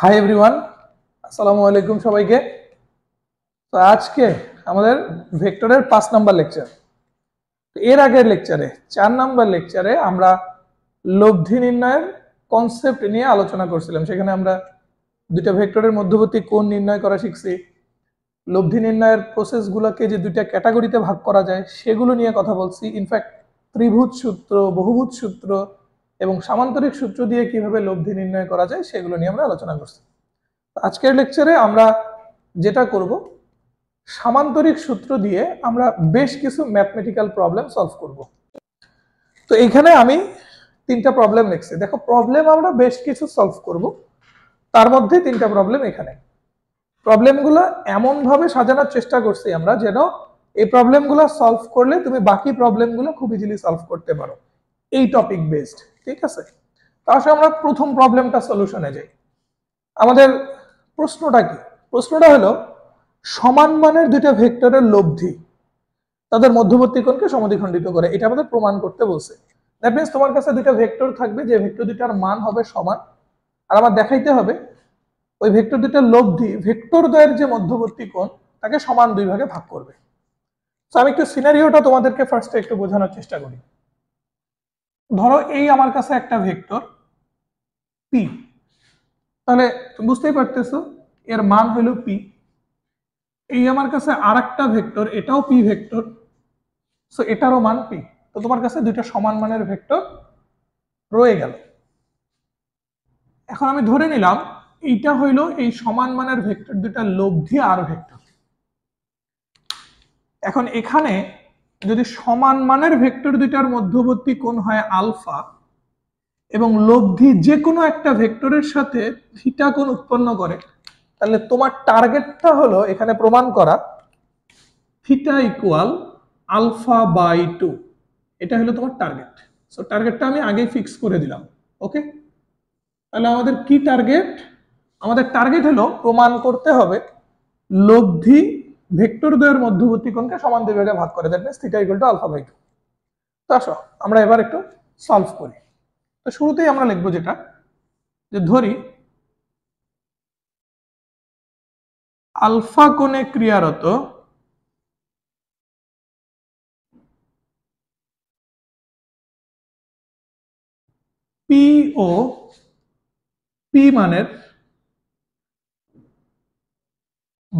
Hi everyone আসসালামু আলাইকুম সবাইকে তো আজকে আমাদের ভেক্টরের পাঁচ নাম্বার লেকচার এর আগের লেকচারে চার নাম্বার লেকচারে আমরা লব্ধি নির্ণয়ের কনসেপ্ট নিয়ে আলোচনা করছিলাম সেখানে আমরা দুইটা ভেক্টরের মধ্যবর্তী কোন নির্ণয় করা শিখছি লব্ধি নির্ণয়ের প্রসেসগুলোকে যে দুইটা ক্যাটাগরিতে ভাগ করা যায় সেগুলো নিয়ে কথা বলছি ইনফ্যাক্ট ত্রিভুজ সূত্র বহুভূত সূত্র এবং সামান্তরিক সূত্র দিয়ে কিভাবে লব্ধি নির্ণয় করা যায় সেগুলো নিয়ে আমরা আলোচনা করছি আজকের লেকচারে আমরা যেটা করব সামান্তরিক সূত্র দিয়ে আমরা বেশ কিছু ম্যাথমেটিক্যাল প্রবলেম সলভ করব তো এইখানে আমি তিনটা প্রবলেম লিখছি দেখো প্রবলেম আমরা বেশ কিছু সলভ করব তার মধ্যে তিনটা প্রবলেম এখানে প্রবলেমগুলো এমনভাবে সাজানোর চেষ্টা করছি আমরা যেন এই প্রবলেমগুলো সলভ করলে তুমি বাকি প্রবলেমগুলো খুব ইজিলি সলভ করতে পারো এই টপিক বেসড ঠিক আছে তাহলে আমরা প্রথম প্রবলেমটা সলিউশনে যাই আমাদের প্রশ্নটা কি প্রশ্নটা হলো সমান মানের দুইটা ভেক্টরের লব্ধি তাদের মধ্যবর্তী কোণকে সমদ্বিখণ্ডিত করে এটা আমাদের প্রমাণ করতে বলছে দ্যাট মিনস তোমার কাছে দুইটা ভেক্টর থাকবে যে ভেক্টর দুইটার মান হবে সমান আর আমার দেখাইতে হবে ওই ভেক্টর দুইটার লব্ধি ভেক্টর দ্বয়ের যে মধ্যবর্তী কোণ তাকে সমান দুই ভাগে ভাগ করবে তো আমি একটু সিনারিওটা তোমাদেরকে ফার্স্টে একটু বোঝানোর চেষ্টা করি ধরো এই আমার কাছে একটা ভেক্টর পি তাহলে বুঝতেই পারতেছো এর মান হইল পি এই আমার কাছে আর একটা ভেক্টর এটাও পি ভেক্টর সো এটারও মান পি তো তোমার কাছে দুইটা সমান মানের ভেক্টর রয়ে গেল এখন আমি ধরে নিলাম এইটা হইল এই সমান মানের ভেক্টর দুটা লব্ধি আর ভেক্টর এখন এখানে যদি সমান মানের ভেক্টর দুইটার মধ্যবর্তী কোণ হয় আলফা এবং লব্ধি যে কোনো একটা ভেক্টরের সাথে থিটা কোণ উৎপন্ন করে তাহলে তোমার টার্গেটটা হলো এখানে প্রমাণ করা theta equal alpha by two এটা হলো তোমার টার্গেট সো টার্গেটটা আমি আগেই ফিক্স করে দিলাম ওকে তাহলে আমাদের কি টার্গেট আমাদের টার্গেট হলো প্রমাণ করতে হবে লব্ধি ভেক্টর দ্বয়ের মধ্যবর্তী কোণকে সমান দুই ভাগ করে that means theta equal to alpha by two তো আসো আমরা এবার একটু সলভ করি তো শুরুতেই আমরা লিখবো যেটা যে ধরি আলফা কোণে ক্রিয়ারত পি ও পি মানের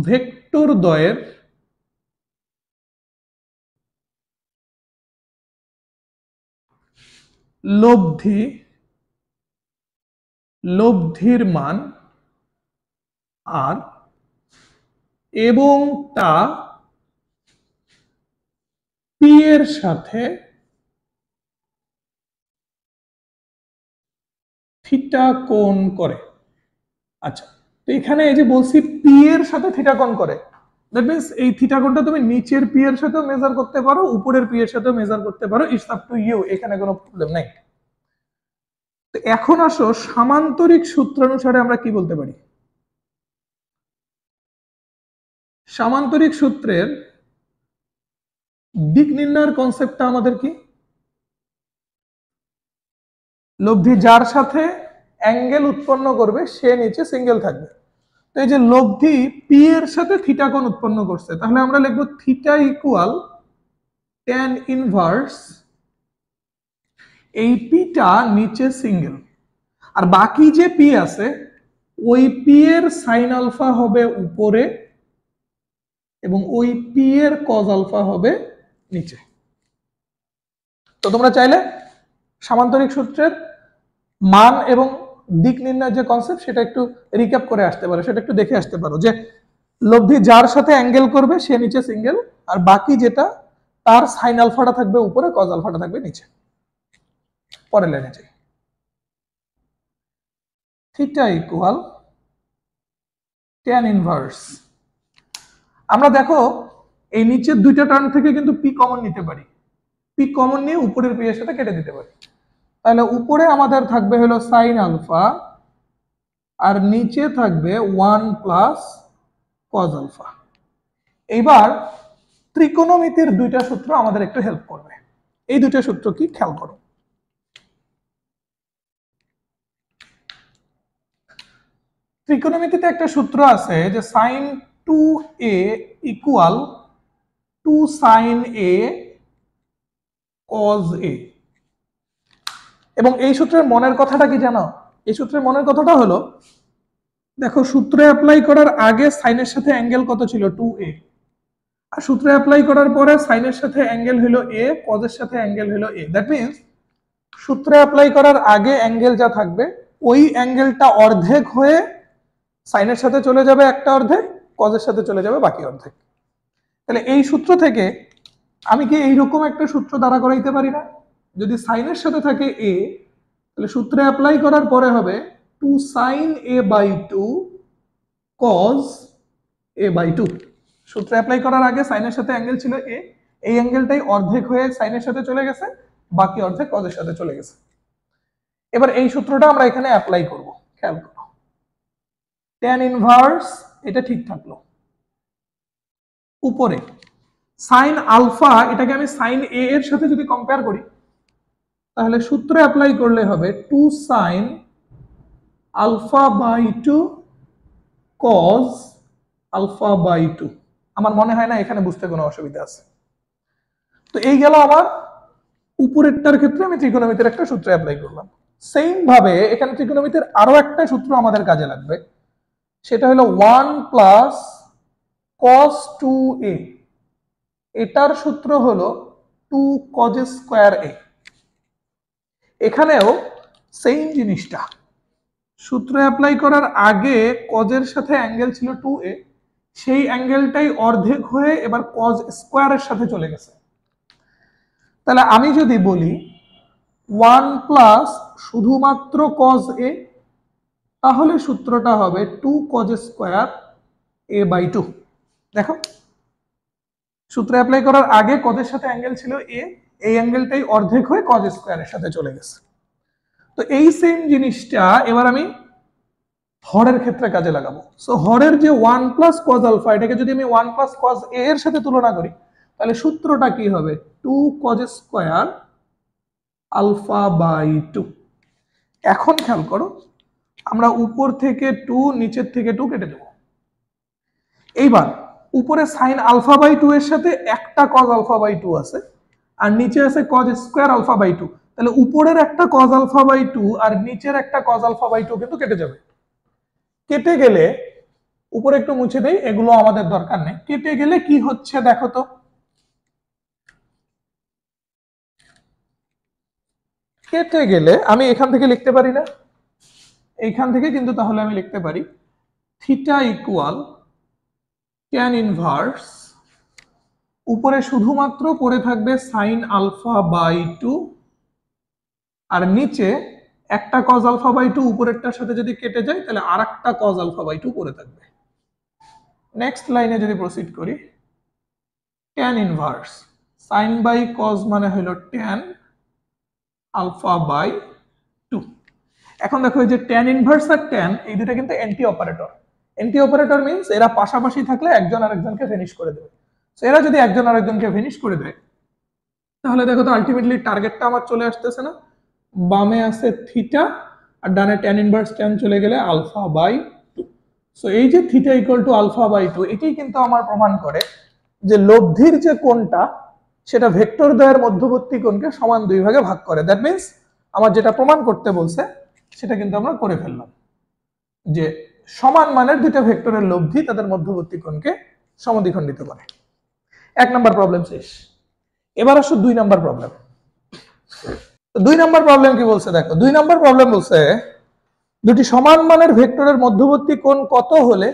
ভেক্টর ভেক্টর দয়ের লব্ধি লব্ধির মান আর এবং তা পি এর সাথে থিটা কোণ করে আচ্ছা তো এখানে এই যে বলছি পি এর সাথে থিটাকন করে দ্যাট মিনস এই থিটাকনটা তুমি নিচের পি এর সাথেও মেজার করতে পারো উপরের পি এর সাথেও মেজার করতে পারো ইটস আপ টু ইউ এখানে কোনো প্রবলেম নাই তো এখন আসো সামান্তরিক অনুসারে আমরা কি বলতে পারি সামান্তরিক সূত্রের দিক নির্ণয়ের কনসেপ্টটা আমাদের কি লব্ধি যার সাথে অ্যাঙ্গেল উৎপন্ন করবে সে নিচে সিঙ্গেল থাকবে তো এই যে লব্ধি পি এর সাথে থিটা উৎপন্ন করছে তাহলে আমরা লিখবো থিটা ইকুয়াল ট্যান ইনভার্স এই পিটা নিচে সিঙ্গেল আর বাকি যে পি আছে ওই পি এর সাইন আলফা হবে উপরে এবং ওই পি এর কজ আলফা হবে নিচে তো তোমরা চাইলে সামান্তরিক সূত্রের মান এবং দিক নির্ণয় যে কনসেপ্ট সেটা একটু রিক্যাপ করে আসতে পারো সেটা একটু দেখে আসতে পারো যে লব্ধি যার সাথে অ্যাঙ্গেল করবে সে নিচে সিঙ্গেল আর বাকি যেটা তার সাইন আলফাটা থাকবে উপরে কজ আলফাটা থাকবে নিচে পরে লেনে যাই থিটা ইকুয়াল ট্যান ইনভার্স আমরা দেখো এই নিচের দুইটা টার্ন থেকে কিন্তু পি কমন নিতে পারি পি কমন নিয়ে উপরের পি এর সাথে কেটে দিতে পারি তাহলে উপরে আমাদের থাকবে হলো সাইন আলফা আর নিচে থাকবে ওয়ান প্লাস কজ আলফা এইবার ত্রিকোণমিতির দুইটা সূত্র আমাদের একটু হেল্প করবে এই দুইটা সূত্র কি খেয়াল করো ত্রিকোণমিতিতে একটা সূত্র আছে যে sine two A equal to sine A cos A এবং এই সূত্রের মনের কথাটা কি জানো এই সূত্রের মনের কথাটা হলো দেখো সূত্রে অ্যাপ্লাই করার আগে সাইনের সাথে অ্যাঙ্গেল কত ছিল টু এ আর সূত্রে অ্যাপ্লাই করার পরে সাইনের সাথে অ্যাঙ্গেল হইল এ কদের সাথে অ্যাঙ্গেল হইল এ দ্যাট মিনস সূত্রে অ্যাপ্লাই করার আগে অ্যাঙ্গেল যা থাকবে ওই অ্যাঙ্গেলটা অর্ধেক হয়ে সাইনের সাথে চলে যাবে একটা অর্ধেক কজের সাথে চলে যাবে বাকি অর্ধেক তাহলে এই সূত্র থেকে আমি কি এইরকম একটা সূত্র দাঁড়া করাইতে পারি না যদি সাইনের সাথে থাকে এ তাহলে সূত্রে অ্যাপ্লাই করার পরে হবে two sine A by two cos A by two সূত্রে অ্যাপ্লাই করার আগে সাইনের সাথে অ্যাঙ্গেল ছিল এ এই অ্যাঙ্গেলটাই অর্ধেক হয়ে সাইনের সাথে চলে গেছে বাকি অর্ধেক কজের সাথে চলে গেছে এবার এই সূত্রটা আমরা এখানে অ্যাপ্লাই করব খেয়াল করো ট্যান ইনভার্স এটা ঠিক থাকলো উপরে সাইন আলফা এটাকে আমি সাইন এ এর সাথে যদি কম্পেয়ার করি তাহলে সূত্রে অ্যাপ্লাই করলে হবে two sine alpha by two cos alpha by two আমার মনে হয় না এখানে বুঝতে কোনো অসুবিধা আছে তো এই গেল আমার উপরেরটার ক্ষেত্রে আমি ত্রিকোণমিতির একটা সূত্র অ্যাপ্লাই করলাম সেম ভাবে এখানে ত্রিকোণমিতির আরো একটা সূত্র আমাদের কাজে লাগবে সেটা হলো one plus cos two A এটার সূত্র হলো টু কজ স্কোয়ার এ এখানেও সেম জিনিসটা সূত্র অ্যাপ্লাই করার আগে কজের সাথে অ্যাঙ্গেল ছিল টু এ সেই অ্যাঙ্গেলটাই অর্ধেক হয়ে এবার কজ স্কোয়ারের সাথে চলে গেছে তাহলে আমি যদি বলি ওয়ান প্লাস শুধুমাত্র কজ এ তাহলে সূত্রটা হবে two cos square A by two দেখো সূত্র অ্যাপ্লাই করার আগে কদের সাথে অ্যাঙ্গেল ছিল এ এই অ্যাঙ্গেলটাই অর্ধেক হয়ে কজ স্কোয়ারের সাথে চলে গেছে তো এই সেম জিনিসটা এবার আমি হরের ক্ষেত্রে কাজে লাগাবো সো হরের যে ওয়ান প্লাস কজ আলফা এটাকে যদি আমি ওয়ান প্লাস কজ এ এর সাথে তুলনা করি তাহলে সূত্রটা কি হবে two cos square alpha by two এখন খেয়াল করো আমরা উপর থেকে টু নিচের থেকে টু কেটে দেব এইবার উপরে সাইন আলফা বাই টু এর সাথে একটা কজ আলফা বাই টু আছে আর নিচে আছে cos square alpha by two তাহলে উপরের একটা কজ আলফা বাই টু আর নিচের একটা কজ আলফা বাই টু কিন্তু কেটে যাবে কেটে গেলে উপরে একটু মুছে দেয় এগুলো আমাদের দরকার নেই কেটে গেলে কি হচ্ছে দেখো তো কেটে গেলে আমি এখান থেকে লিখতে পারি না এইখান থেকে কিন্তু তাহলে আমি লিখতে পারি থিটা ইকুয়াল ট্যান ইনভার্স উপরে শুধুমাত্র পড়ে থাকবে সাইন আলফা বাই টু আর নিচে একটা কজ আলফা বাই টু উপরেরটার সাথে যদি কেটে যায় তাহলে আর একটা কজ আলফা বাই টু পড়ে থাকবে নেক্সট লাইনে যদি প্রসিড করি tan inverse sine by cos মানে হইল ট্যান আলফা বাই টু এখন দেখো যে ট্যান ইনভার্স আর ট্যান এই দুটা কিন্তু anti operator anti operator means এরা পাশাপাশি থাকলে একজন আরেকজনকে ফিনিশ করে দেবে এরা যদি একজন আরেকজনকে ফিনিশ করে দেয় তাহলে দেখো তো আলটিমেটলি টার্গেটটা আমার চলে আসতেছে না বামে আছে থিটা আর ডানে ট্যান ইনভার্স ট্যান চলে গেলে আলফা বাই টু সো এই যে theta equal to alpha by two এটি কিন্তু আমার প্রমাণ করে যে লব্ধির যে কোনটা সেটা ভেক্টর দ্বয়ের মধ্যবর্তী কোণকে সমান দুই ভাগে ভাগ করে দ্যাট মিনস আমার যেটা প্রমাণ করতে বলছে সেটা কিন্তু আমরা করে ফেললাম যে সমান মানের দুইটা ভেক্টরের লব্ধি তাদের মধ্যবর্তী কোণকে সমদ্বিখণ্ডিত করে এক নম্বর প্রবলেম শেষ এবার আসো দুই নাম্বার প্রবলেম দুই নাম্বার প্রবলেম কি বলছে দেখো দুই নম্বর প্রবলেম বলছে দুটি সমান মানের ভেক্টরের মধ্যবর্তী কোন কত হলে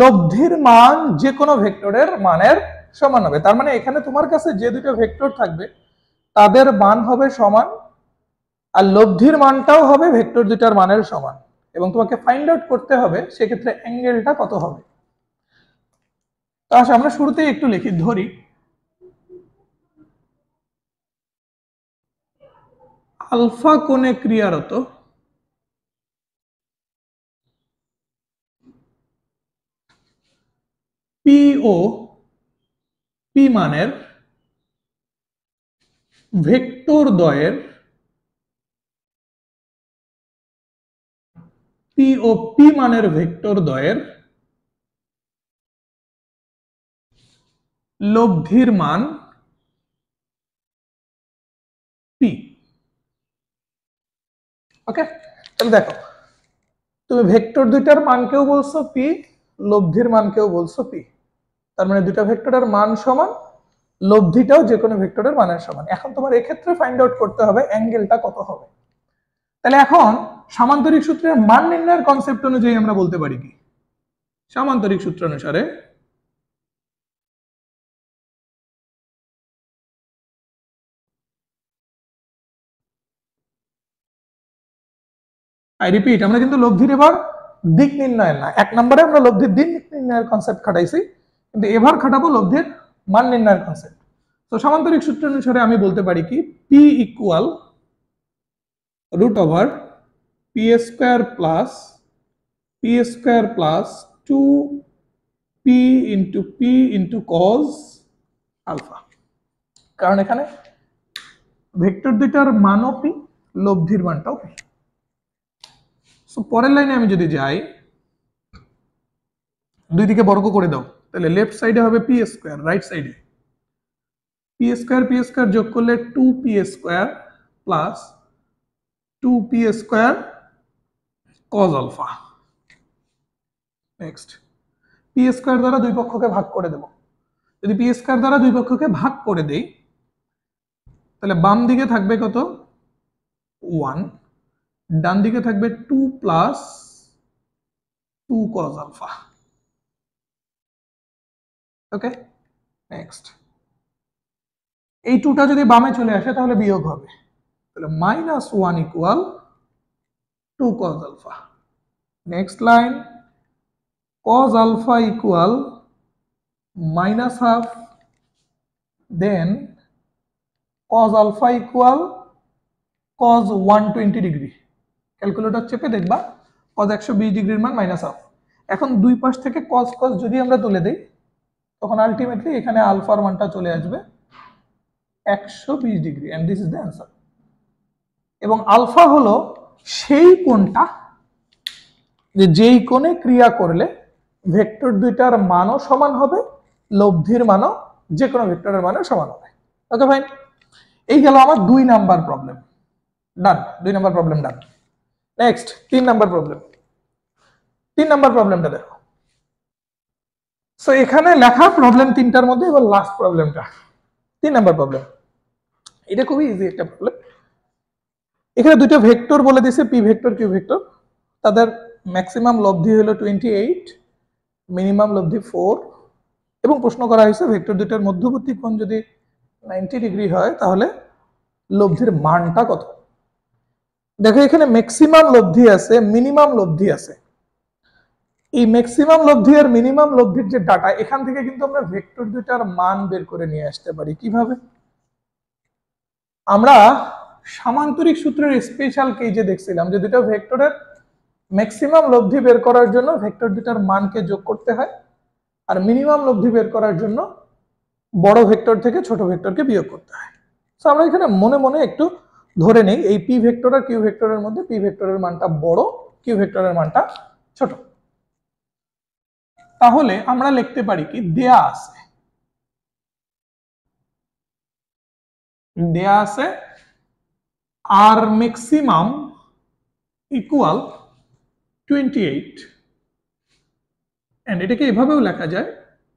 লব্ধির মান যে কোনো ভেক্টরের মানের সমান হবে তার মানে এখানে তোমার কাছে যে দুটো ভেক্টর থাকবে তাদের মান হবে সমান আর লব্ধির মানটাও হবে ভেক্টর দুটার মানের সমান এবং তোমাকে ফাইন্ড আউট করতে হবে সেক্ষেত্রে অ্যাঙ্গেলটা কত হবে তো আচ্ছা, আমরা শুরুতেই একটু লিখি ধরি আলফা কোনে ক্রিয়ারত পিও পি মানের ভেক্টর দয়ের পি ও পি মানের ভেক্টর দয়ের লব্ধির মান পি ওকে তাহলে দেখো তুমি ভেক্টর দুইটার মানকেও বলছো পি লব্ধির মানকেও বলছো পি তার মানে দুইটা ভেক্টরের মান সমান লব্ধিটাও যে কোনো ভেক্টরের মানের সমান এখন তোমার এক্ষেত্রে ফাইন্ড আউট করতে হবে অ্যাঙ্গেলটা কত হবে তাহলে এখন সামান্তরিক সূত্রের মান নির্ণয়ের কনসেপ্ট অনুযায়ী আমরা বলতে পারি কি সামান্তরিক সূত্র অনুসারে আই রিপিট আমরা কিন্তু লব্ধির এবার দিক নির্ণয়ের না এক নম্বরে আমরা লব্ধির দিক নির্ণয়ের কনসেপ্ট খাটাইছি কিন্তু এবার খাটাবো লব্ধির মান নির্ণয়ের কনসেপ্ট তো সামান্তরিক সূত্র অনুসারে আমি বলতে পারি কি P equal root over P square plus P square plus two P into P into cos alpha কারণ এখানে ভেক্টর দুইটার মানও পি লব্ধির মানটাও পি সো পরের লাইনে আমি যদি যাই দুই দিকে বর্গ করে দাও তাহলে লেফট সাইডে হবে পি স্কোয়ার রাইট সাইডে পি স্কোয়ার পি স্কোয়ার যোগ করলে two P square plus two P square cos alpha next P square দ্বারা দুই পক্ষকে ভাগ করে দেব যদি পি স্কোয়ার দ্বারা দুই পক্ষকে ভাগ করে দেই তাহলে বাম দিকে থাকবে কত ওয়ান ডান দিকে থাকবে two plus two cos alpha okay next এই টুটা যদি বামে চলে আসে তাহলে বিয়োগ হবে তাহলে minus one equal two cos alpha next line cos alpha equal minus half then cos alpha equal cos one twenty degree calculator চেপে দেখবা কজ একশো বিশ ডিগ্রির মান মাইনাস হাফ এখন দুই পাশ থেকে কজ কজ যদি আমরা তুলে দিই তখন আলটিমেটলি এখানে আলফার মানটা চলে আসবে একশো বিশ degree and this is the answer এবং আলফা হলো সেই কোণটা যে যেই কোণে ক্রিয়া করলে ভেক্টর দুইটার মানও সমান হবে লব্ধির মানও যে কোনো ভেক্টরের মানও সমান হবে ওকে ভাই এই গেল আমার দুই নাম্বার প্রবলেম ডান দুই নাম্বার প্রবলেম ডান নেক্সট তিন নাম্বার প্রবলেম তিন নাম্বার প্রবলেমটা দেখো সো এখানে লেখা প্রবলেম তিনটার মধ্যে এবার লাস্ট প্রবলেমটা তিন নাম্বার প্রবলেম এটা খুবই ইজি একটা প্রবলেম এখানে দুটো ভেক্টর বলে দিছে পি ভেক্টর কিউ ভেক্টর তাদের ম্যাক্সিমাম লব্ধি হলো টোয়েন্টি এইট মিনিমাম লব্ধি ফোর এবং প্রশ্ন করা হয়েছে ভেক্টর দুটার মধ্যবর্তী কোণ যদি নাইনটি ডিগ্রি হয় তাহলে লব্ধির মানটা কত দেখো এখানে ম্যাক্সিমাম লব্ধি আছে মিনিমাম লব্ধি আছে এই ম্যাক্সিমাম লব্ধি আর মিনিমাম লব্ধির যে ডাটা এখান থেকে কিন্তু আমরা ভেক্টর দুইটার মান বের করে নিয়ে আসতে পারি কিভাবে আমরা সামান্তরিক সূত্রের স্পেশাল যে দেখছিলাম যে দুটো ভেক্টরের ম্যাক্সিমাম লব্ধি বের করার জন্য ভেক্টর দুটার মানকে যোগ করতে হয় আর মিনিমাম লব্ধি বের করার জন্য বড় ভেক্টর থেকে ছোট ভেক্টরকে বিয়োগ করতে হয় তো আমরা এখানে মনে মনে একটু ধরে নেই এই পি ভেক্টর আর কিউ ভেক্টরের মধ্যে পি ভেক্টরের মানটা বড় কিউ ভেক্টরের মানটা ছোট তাহলে আমরা লিখতে পারি কি দেয়া আছে দেয়া আছে আর maximum equal twenty eight and এটাকে এভাবেও লেখা যায়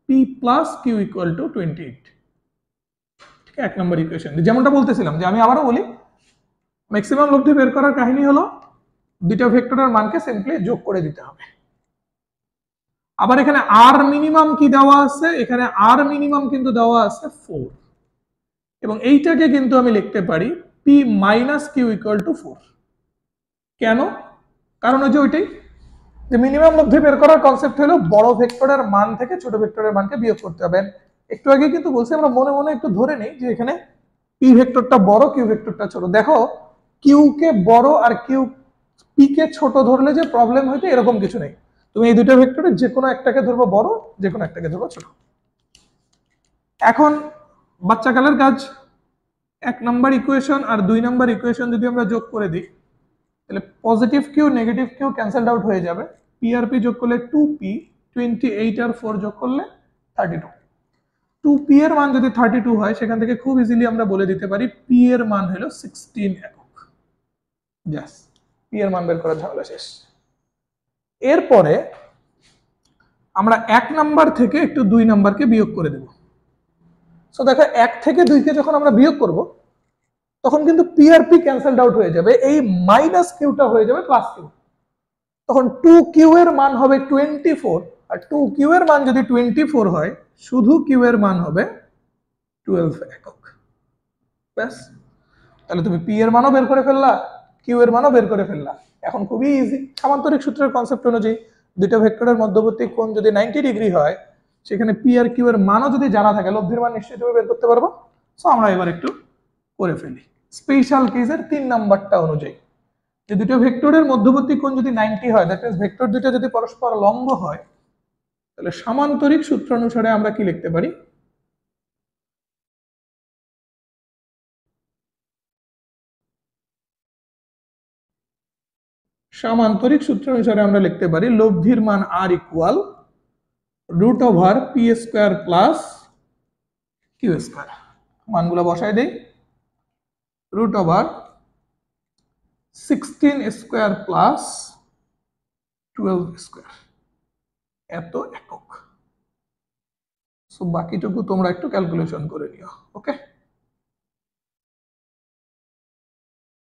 P plus Q equal to twenty eight ঠিক এক নম্বর ইকুয়েশন যেমনটা বলতেছিলাম যে আমি আবারও বলি ম্যাক্সিমাম লব্ধি বের করার কাহিনী হলো দুইটা ভেক্টরের মানকে সিম্পলি যোগ করে দিতে হবে আবার এখানে আর মিনিমাম কি দেওয়া আছে এখানে আর মিনিমাম কিন্তু দেওয়া আছে ফোর এবং এইটাকে কিন্তু আমি লিখতে পারি P minus Q equal to four কেন কারণ ওই যে ওইটাই যে মিনিমাম লব্ধি বের করার কনসেপ্ট হলো বড় ভেক্টরের মান থেকে ছোট ভেক্টরের মানকে বিয়োগ করতে হবে একটু আগে কিন্তু বলছি আমরা মনে মনে একটু ধরে নেই যে এখানে পি ভেক্টরটা বড় কিউ ভেক্টরটা ছোট দেখো কিউকে বড় আর কিউ পিকে ছোট ধরলে যে প্রবলেম হয়েছে এরকম কিছু নেই তুমি এই দুটো ভেক্টরে যে কোনো একটাকে ধরবো বড় যে কোনো একটাকে ধরবো ছোট এখন বাচ্চাকালের কাজ এক নাম্বার ইকুয়েশন আর দুই নাম্বার ইকুয়েশন যদি আমরা যোগ করে দিই তাহলে positive Q negative Q cancelled out হয়ে যাবে পিআরপি যোগ করলে টু পি টোয়েন্টি এইট আর ফোর যোগ করলে থার্টি টু টু পি এর মান যদি থার্টি টু হয় সেখান থেকে খুব ইজিলি আমরা বলে দিতে পারি পি এর মান হলো সিক্সটিন এক ব্যাস পি এর মান বের করার ঝামেলা শেষ এরপরে আমরা এক নাম্বার থেকে একটু দুই নাম্বারকে বিয়োগ করে দেব সো দেখো এক থেকে দুইকে যখন আমরা বিয়োগ করব তখন কিন্তু পি আর পি ক্যান্সেলড আউট হয়ে যাবে এই মাইনাস কিউটা হয়ে যাবে প্লাস কিউ তখন টু কিউ এর মান হবে টোয়েন্টি ফোর আর টু কিউ এর মান যদি টোয়েন্টি ফোর হয় শুধু কিউ এর মান হবে টুয়েলভ একক ব্যাস তাহলে তুমি পি এর মানও বের করে ফেললা কিউ এর মানও বের করে ফেললাম এখন খুবই ইজি সামান্তরিক সূত্রের কনসেপ্ট অনুযায়ী দুটো ভেক্টরের মধ্যবর্তী কোণ যদি নাইনটি ডিগ্রি হয় সেখানে পি আর কিউ এর মানও যদি জানা থাকে লব্ধির মান নিশ্চিতভাবে বের করতে পারবো সো আমরা এবার একটু করে ফেলি স্পেশাল কেসের তিন নাম্বারটা অনুযায়ী যে দুটো ভেক্টরের মধ্যবর্তী কোণ যদি নাইনটি হয় দ্যাট মিনস ভেক্টর দুটো যদি পরস্পর লম্ব হয় তাহলে সামান্তরিক সূত্র অনুসারে আমরা কি লিখতে পারি সামান্তরিক সূত্র হিসাবে আমরা লিখতে পারি লব্ধির মান R equal root over P square plus Q square মানগুলো বসাই দেই root over sixteen square plus twelve square এত একক সো বাকিটুকু তোমরা একটু ক্যালকুলেশন করে নিও ওকে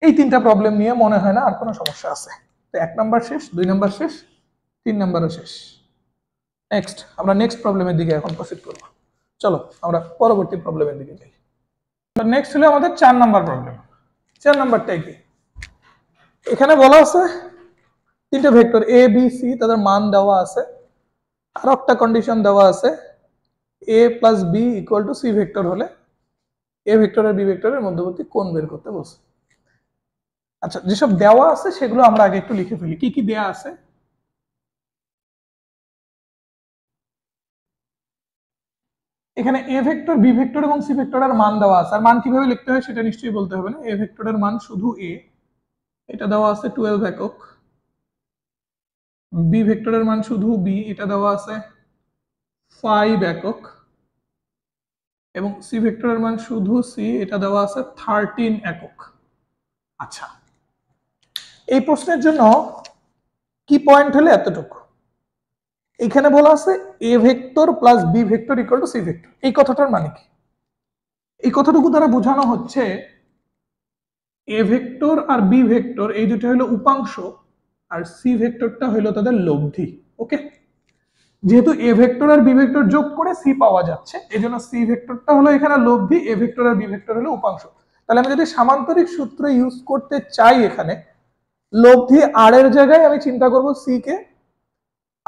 এই তিনটা প্রবলেম নিয়ে মনে হয় না আর কোনো সমস্যা আছে তো এক নাম্বার শেষ দুই নাম্বার শেষ তিন নাম্বারও শেষ নেক্সট আমরা নেক্সট প্রবলেমের দিকে এখন প্রসিড করব চলো আমরা পরবর্তী প্রবলেমের দিকে যাই নেক্সট হলো আমাদের চার নাম্বার প্রবলেম চার নাম্বারটাই কি এখানে বলা আছে তিনটে ভেক্টর এ বি সি তাদের মান দেওয়া আছে আর একটা কন্ডিশন দেওয়া আছে A plus B equal to C vector হলে এ ভেক্টর আর বি ভেক্টরের মধ্যবর্তী কোন বের করতে বলছে আচ্ছা যেসব দেওয়া আছে সেগুলো আমরা আগে একটু লিখে ফেলি কি কি দেওয়া আছে এখানে এ ভেক্টর বি ভেক্টর এবং সি ভেক্টরের মান দেওয়া আছে আর মান কিভাবে লিখতে হয় সেটা নিশ্চয়ই বলতে হবে না এ ভেক্টরের মান শুধু এ এটা দেওয়া আছে টুয়েলভ একক বি ভেক্টরের মান শুধু বি এটা দেওয়া আছে ফাইভ একক এবং সি ভেক্টরের মান শুধু সি এটা দেওয়া আছে থার্টিন একক আচ্ছা এই প্রশ্নের জন্য কি পয়েন্ট হলে এতটুকু এখানে বলা আছে A vector plus B vector equal to C vector এই কথাটার মানে কি এই কথাটুকু দ্বারা বোঝানো হচ্ছে এ ভেক্টর আর বি ভেক্টর এই দুটো হলো উপাংশ আর সি ভেক্টরটা হলো তাদের লব্ধি ওকে যেহেতু এ ভেক্টর আর বি ভেক্টর যোগ করে সি পাওয়া যাচ্ছে এই জন্য সি ভেক্টরটা হলো এখানে লব্ধি এ ভেক্টর আর বি ভেক্টর হলো উপাংশ তাহলে আমি যদি সামান্তরিক সূত্র ইউজ করতে চাই এখানে লব্ধি আর এর জায়গায় আমি চিন্তা করব সি কে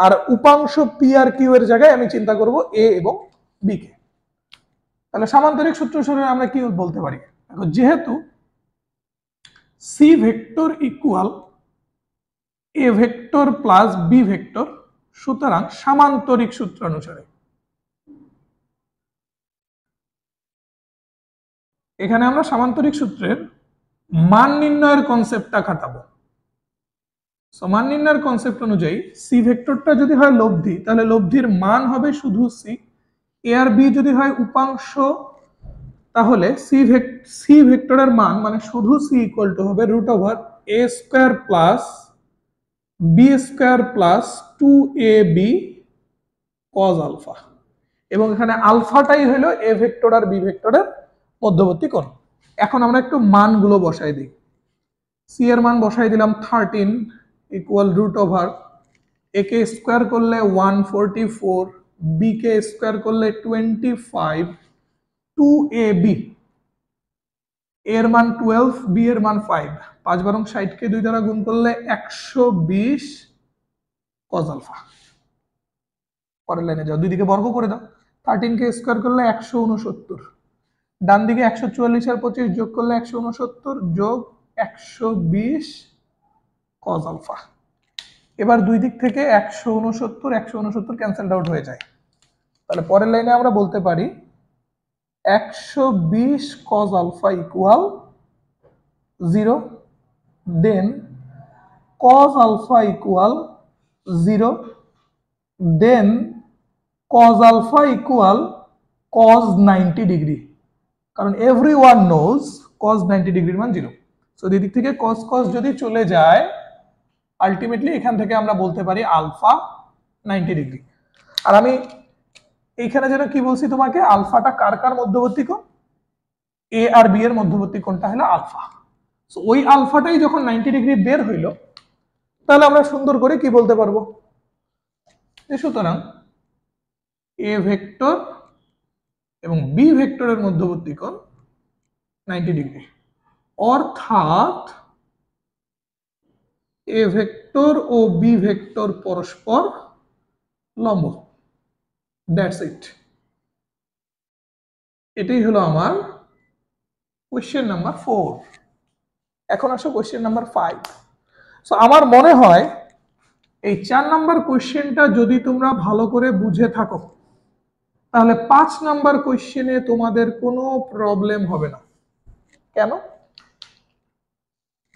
আর উপাংশ পি আর কিউ এর জায়গায় আমি চিন্তা করব এ এবং বি কে তাহলে সামান্তরিক সূত্র শরীরে আমরা কি বলতে পারি যেহেতু C vector equal A vector plus B vector সুতরাং সামান্তরিক সূত্র অনুসারে এখানে আমরা সামান্তরিক সূত্রের মান নির্ণয়ের কনসেপ্টটা খাটাবো মান নির্ণয়ের কনসেপ্ট অনুযায়ী সি ভেক্টরটা যদি হয় লব্ধি তাহলে লব্ধির মান হবে শুধু সি এ আর বি যদি হয় উপাংশ তাহলে সি সি ভেক্টরের মান মানে শুধু সি ইকুয়াল টু হবে root over A square plus B square plus two A B cos alpha এবং এখানে আলফাটাই হলো এ ভেক্টর আর বি ভেক্টরের মধ্যবর্তী কোণ এখন আমরা একটু মানগুলো বসাই দিই সি এর মান বসাই দিলাম থার্টিন ইকুয়াল রুট ওভার একে স্কোয়ার করলে ওয়ান ফোরটি ফোর বিকে স্কোয়ার করলে twenty five two A B এর মান টুয়েলভ বি এর মান ফাইভ পাঁচ বারং ষাটকে দুই দ্বারা গুণ করলে একশো বিশ কজালফা পরের লাইনে যাও দুই দিকে বর্গ করে দাও থার্টিনকে স্কোয়ার করলে একশো উনসত্তর ডান দিকে একশো চুয়াল্লিশ আর পঁচিশ যোগ করলে একশো উনসত্তর যোগ একশো বিশ কজ আলফা এবার দুই দিক থেকে একশো উনসত্তর একশো উনসত্তর ক্যান্সেলড আউট হয়ে যায় তাহলে পরের লাইনে আমরা বলতে পারি একশো বিশ cos alpha equal zero then cos alpha equal zero then cos alpha equal cos ninety degree কারণ every one knows cos ninety ডিগ্রির মান জিরো সো দিক থেকে কজ কজ যদি চলে যায় আলটিমেটলি এখান থেকে আমরা বলতে পারি আলফা নাইনটি ডিগ্রি আর আমি এইখানে যেন কি বলছি তোমাকে আলফাটা কার কার মধ্যবর্তী কোণ এ আর বি এর মধ্যবর্তী কোণটা হলো আলফা সো ওই আলফাটাই যখন নাইনটি ডিগ্রি বের হইল তাহলে আমরা সুন্দর করে কি বলতে পারবো সুতরাং এ ভেক্টর এবং বি ভেক্টরের মধ্যবর্তী কোণ নাইনটি ডিগ্রি অর্থাৎ এ ভেক্টর ও বি ভেক্টর পরস্পর লম্ব দ্যাটস ইট এটাই হলো আমার কোয়েশ্চেন নাম্বার ফোর এখন আসো কোয়েশ্চেন নাম্বার ফাইভ সো আমার মনে হয় এই চার নাম্বার কোয়েশ্চেনটা যদি তোমরা ভালো করে বুঝে থাকো তাহলে পাঁচ নাম্বার কোয়েশ্চেনে তোমাদের কোনো প্রবলেম হবে না কেন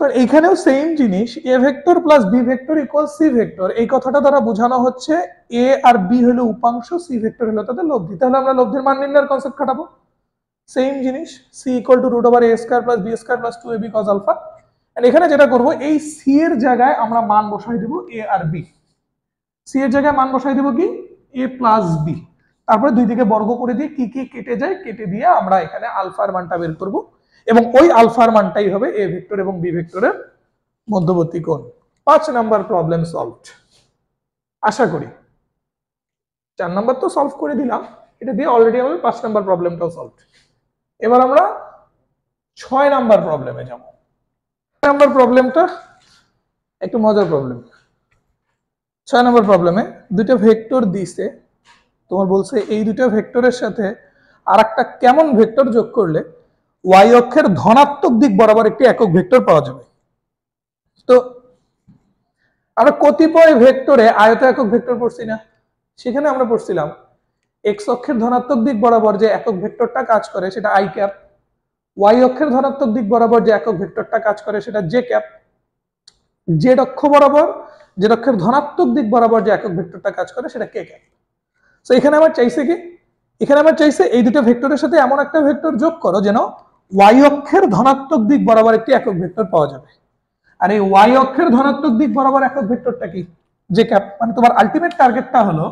তো এখানেও সেম জিনিস A vector plus B vector equal C vector এই কথাটা দ্বারা বোঝানো হচ্ছে এ আর বি হলো উপাংশ সি ভেক্টর হলো তাদের লব্ধি তাহলে আমরা লব্ধির মান নির্ণয়ের কনসেপ্ট খাটাবো সেম জিনিস C equal to root over A square plus B square plus two A B cos alpha and এখানে যেটা করব এই সি এর জায়গায় আমরা মান বসাই দেব এ আর বি সি এর জায়গায় মান বসাই দেব কি এ প্লাস বি তারপরে দুই দিকে বর্গ করে দিয়ে কি কি কেটে যায় কেটে দিয়ে আমরা এখানে আলফার মানটা বের করবো এবং ওই আলফার মানটাই হবে এ ভেক্টর এবং বি ভেক্টরের মধ্যবর্তী কোণ পাঁচ নাম্বার প্রবলেম সলভড আশা করি চার নাম্বার তো সলভ করে দিলাম এটা দিয়ে অলরেডি আমাদের পাঁচ নাম্বার প্রবলেমটাও সলভ এবার আমরা ছয় নাম্বার প্রবলেমে যাব নাম্বার প্রবলেমটা একটু মজার প্রবলেম ছয় নাম্বার প্রবলেমে দুটো ভেক্টর দিছে তোমার বলছে এই দুটো ভেক্টরের সাথে আর একটা কেমন ভেক্টর যোগ করলে ওয়াই অক্ষের ধনাত্মক দিক বরাবর একটি একক ভেক্টর পাওয়া যাবে তো আমরা কতিপয় ভেক্টরে আয়ত একক ভেক্টর পড়ছি না সেখানে আমরা পড়ছিলাম এক্স অক্ষের ধনাত্মক দিক বরাবর যে একক ভেক্টরটা কাজ করে সেটা আই ক্যাপ ওয়াই অক্ষের ধনাত্মক দিক বরাবর যে একক ভেক্টরটা কাজ করে সেটা জে ক্যাপ জেড অক্ষ বরাবর যে অক্ষের ধনাত্মক দিক বরাবর যে একক ভেক্টরটা কাজ করে সেটা কে ক্যাপ তো এখানে আমার চাইছে কি এখানে আমার চাইছে এই দুটো ভেক্টরের সাথে এমন একটা ভেক্টর যোগ করো যেন ওয়াই অক্ষের ধনাত্মক দিক বরাবর একটি একক ভেক্টর পাওয়া যাবে আর এই ওয়াই অক্ষের ধনাত্মক দিক বরাবর একক ভেক্টরটা কি যে ক্যাপ মানে তোমার আলটিমেট টার্গেটটা হলো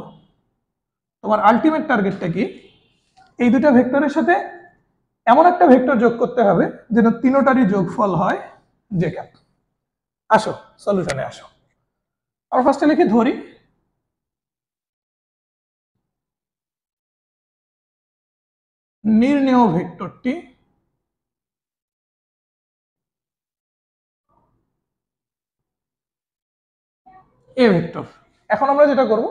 তোমার আলটিমেট টার্গেটটা কি এই দুটা ভেক্টরের সাথে এমন একটা ভেক্টর যোগ করতে হবে যেন তিনোটারই যোগফল হয় যে ক্যাপ আসো সলিউশনে আসো আমরা ফার্স্টে লিখে ধরি নির্ণেয় ভেক্টরটি এ ভেক্টর এখন আমরা যেটা করব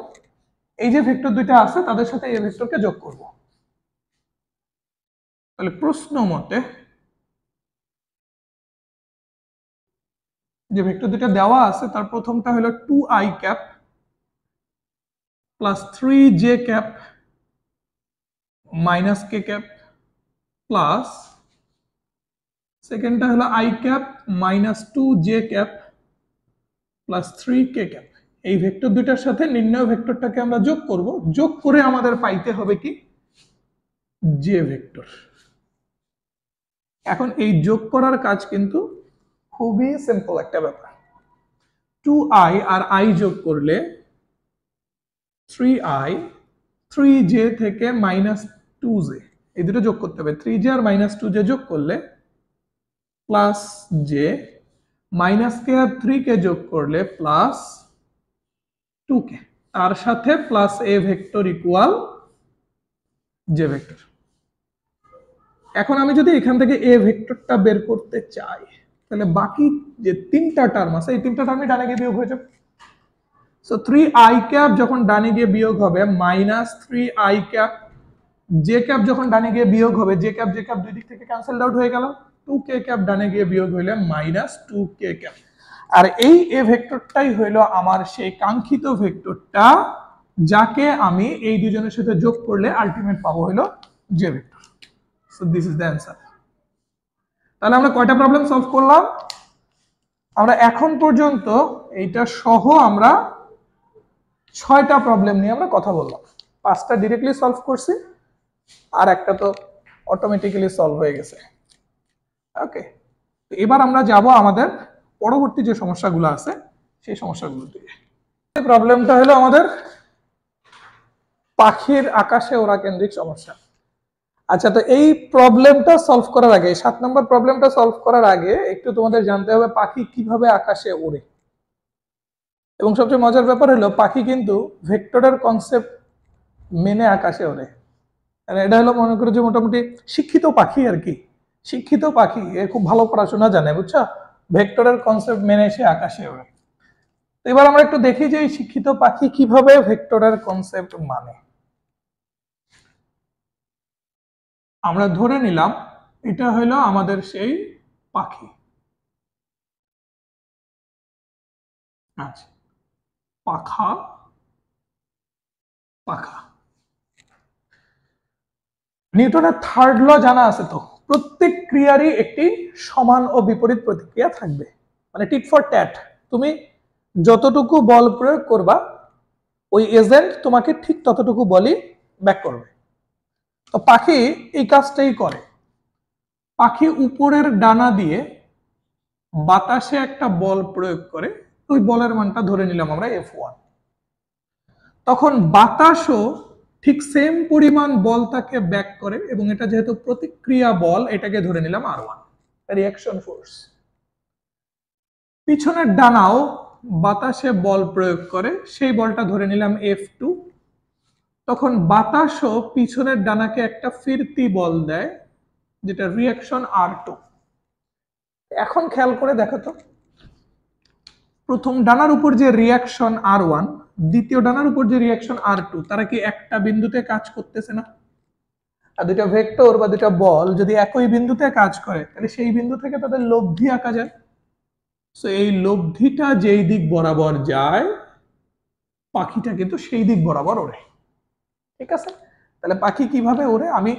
এই যে ভেক্টর দুইটা আছে তাদের সাথে এ ভেক্টরকে যোগ করব তাহলে প্রশ্ন মতে যে ভেক্টর দুইটা দেওয়া আছে তার প্রথমটা হলো two I cap plus three J cap minus K cap plus সেকেন্ডটা হলো I cap minus two J cap plus three K cap এই ভেক্টর দুইটার সাথে নির্ণয় ভেক্টরটাকে আমরা যোগ করব যোগ করে আমাদের পাইতে হবে কি জে ভেক্টর এখন এই যোগ করার কাজ কিন্তু খুবই সিম্পল একটা ব্যাপার টু আই আর আই যোগ করলে থ্রি আই থ্রি জে থেকে মাইনাস টু জে এই দুটো যোগ করতে হবে থ্রি জে আর মাইনাস টু জে যোগ করলে প্লাস জে মাইনাস কে আর থ্রি কে যোগ করলে প্লাস টুকে তার সাথে plus A vector equal J vector এখন আমি যদি এখান থেকে এ ভেক্টরটা বের করতে চাই তাহলে বাকি যে তিনটা টার্ম আছে এই তিনটা টার্মই ডানে গিয়ে বিয়োগ হয়ে যাবে সো থ্রি আই ক্যাপ যখন ডানে গিয়ে বিয়োগ হবে minus three I cap J cap যখন ডানে গিয়ে বিয়োগ হবে জে ক্যাপ জে ক্যাপ দুই দিক থেকে ক্যান্সেলড আউট হয়ে গেল টু কে ক্যাপ ডানে গিয়ে বিয়োগ হইলে মাইনাস টু কে ক্যাপ আর এই এ ভেক্টরটাই হইল আমার সেই কাঙ্ক্ষিত ভেক্টরটা যাকে আমি এই দুজনের সাথে যোগ করলে আলটিমেট পাবো হইল J vector so this is the answer তাহলে আমরা কয়টা প্রবলেম সলভ করলাম আমরা এখন পর্যন্ত এইটা সহ আমরা ছয়টা প্রবলেম নিয়ে আমরা কথা বললাম পাঁচটা ডিরেক্টলি সলভ করছি আর একটা তো অটোমেটিক্যালি সলভ হয়ে গেছে ওকে এবার আমরা যাব আমাদের পরবর্তী যে সমস্যাগুলো আছে সেই সমস্যাগুলো দিয়ে প্রবলেমটা হলো আমাদের পাখির আকাশে ওরা কেন্দ্রিক সমস্যা আচ্ছা তো এই প্রবলেমটা সলভ করার আগে সাত নম্বর প্রবলেমটা সলভ করার আগে একটু তোমাদের জানতে হবে পাখি কিভাবে আকাশে ওড়ে এবং সবচেয়ে মজার ব্যাপার হলো পাখি কিন্তু ভেক্টরের কনসেপ্ট মেনে আকাশে ওড়ে মানে এটা হলো মনে করো যে মোটামুটি শিক্ষিত পাখি আর কি শিক্ষিত পাখি এ খুব ভালো পড়াশোনা জানে বুঝছো ভেক্টরের কনসেপ্ট মেনে সে আকাশে ওড়ে তো এবার আমরা একটু দেখি যে এই শিক্ষিত পাখি কিভাবে ভেক্টরের কনসেপ্ট মানে আমরা ধরে নিলাম এটা হলো আমাদের সেই পাখি আচ্ছা পাখা পাখা নিউটনের থার্ড ল জানা আছে তো প্রত্যেক ক্রিয়ারই একটি সমান ও বিপরীত প্রতিক্রিয়া থাকবে মানে টিট ফর ট্যাট তুমি যতটুকু বল প্রয়োগ করবা ওই এজেন্ট তোমাকে ঠিক ততটুকু বলই ব্যাক করবে তো পাখি এই কাজটাই করে পাখি উপরের ডানা দিয়ে বাতাসে একটা বল প্রয়োগ করে ওই বলের মানটা ধরে নিলাম আমরা এফ ওয়ান তখন বাতাসও ঠিক সেম পরিমাণ বল তাকে ব্যাক করে এবং এটা যেহেতু প্রতিক্রিয়া বল এটাকে ধরে নিলাম আর ওয়ান রিয়াকশন ফোর্স পিছনের ডানাও বাতাসে বল প্রয়োগ করে সেই বলটা ধরে নিলাম এফ টু তখন বাতাসও পিছনের ডানাকে একটা ফিরতি বল দেয় যেটা রিয়াকশন আর টু এখন খেয়াল করে দেখো তো প্রথম ডানার উপর যে রিয়াকশন আর ওয়ান দ্বিতীয় ডানার উপর যে রিয়াকশন আর টু তারা কি একটা বিন্দুতে কাজ করতেছে না আর দুইটা ভেক্টর বা দুইটা বল যদি একই বিন্দুতে কাজ করে তাহলে সেই বিন্দু থেকে তাদের লব্ধি আঁকা যায় সো এই লব্ধিটা যেই দিক বরাবর যায় পাখিটা কিন্তু সেই দিক বরাবর ওড়ে ঠিক আছে তাহলে পাখি কিভাবে ওড়ে আমি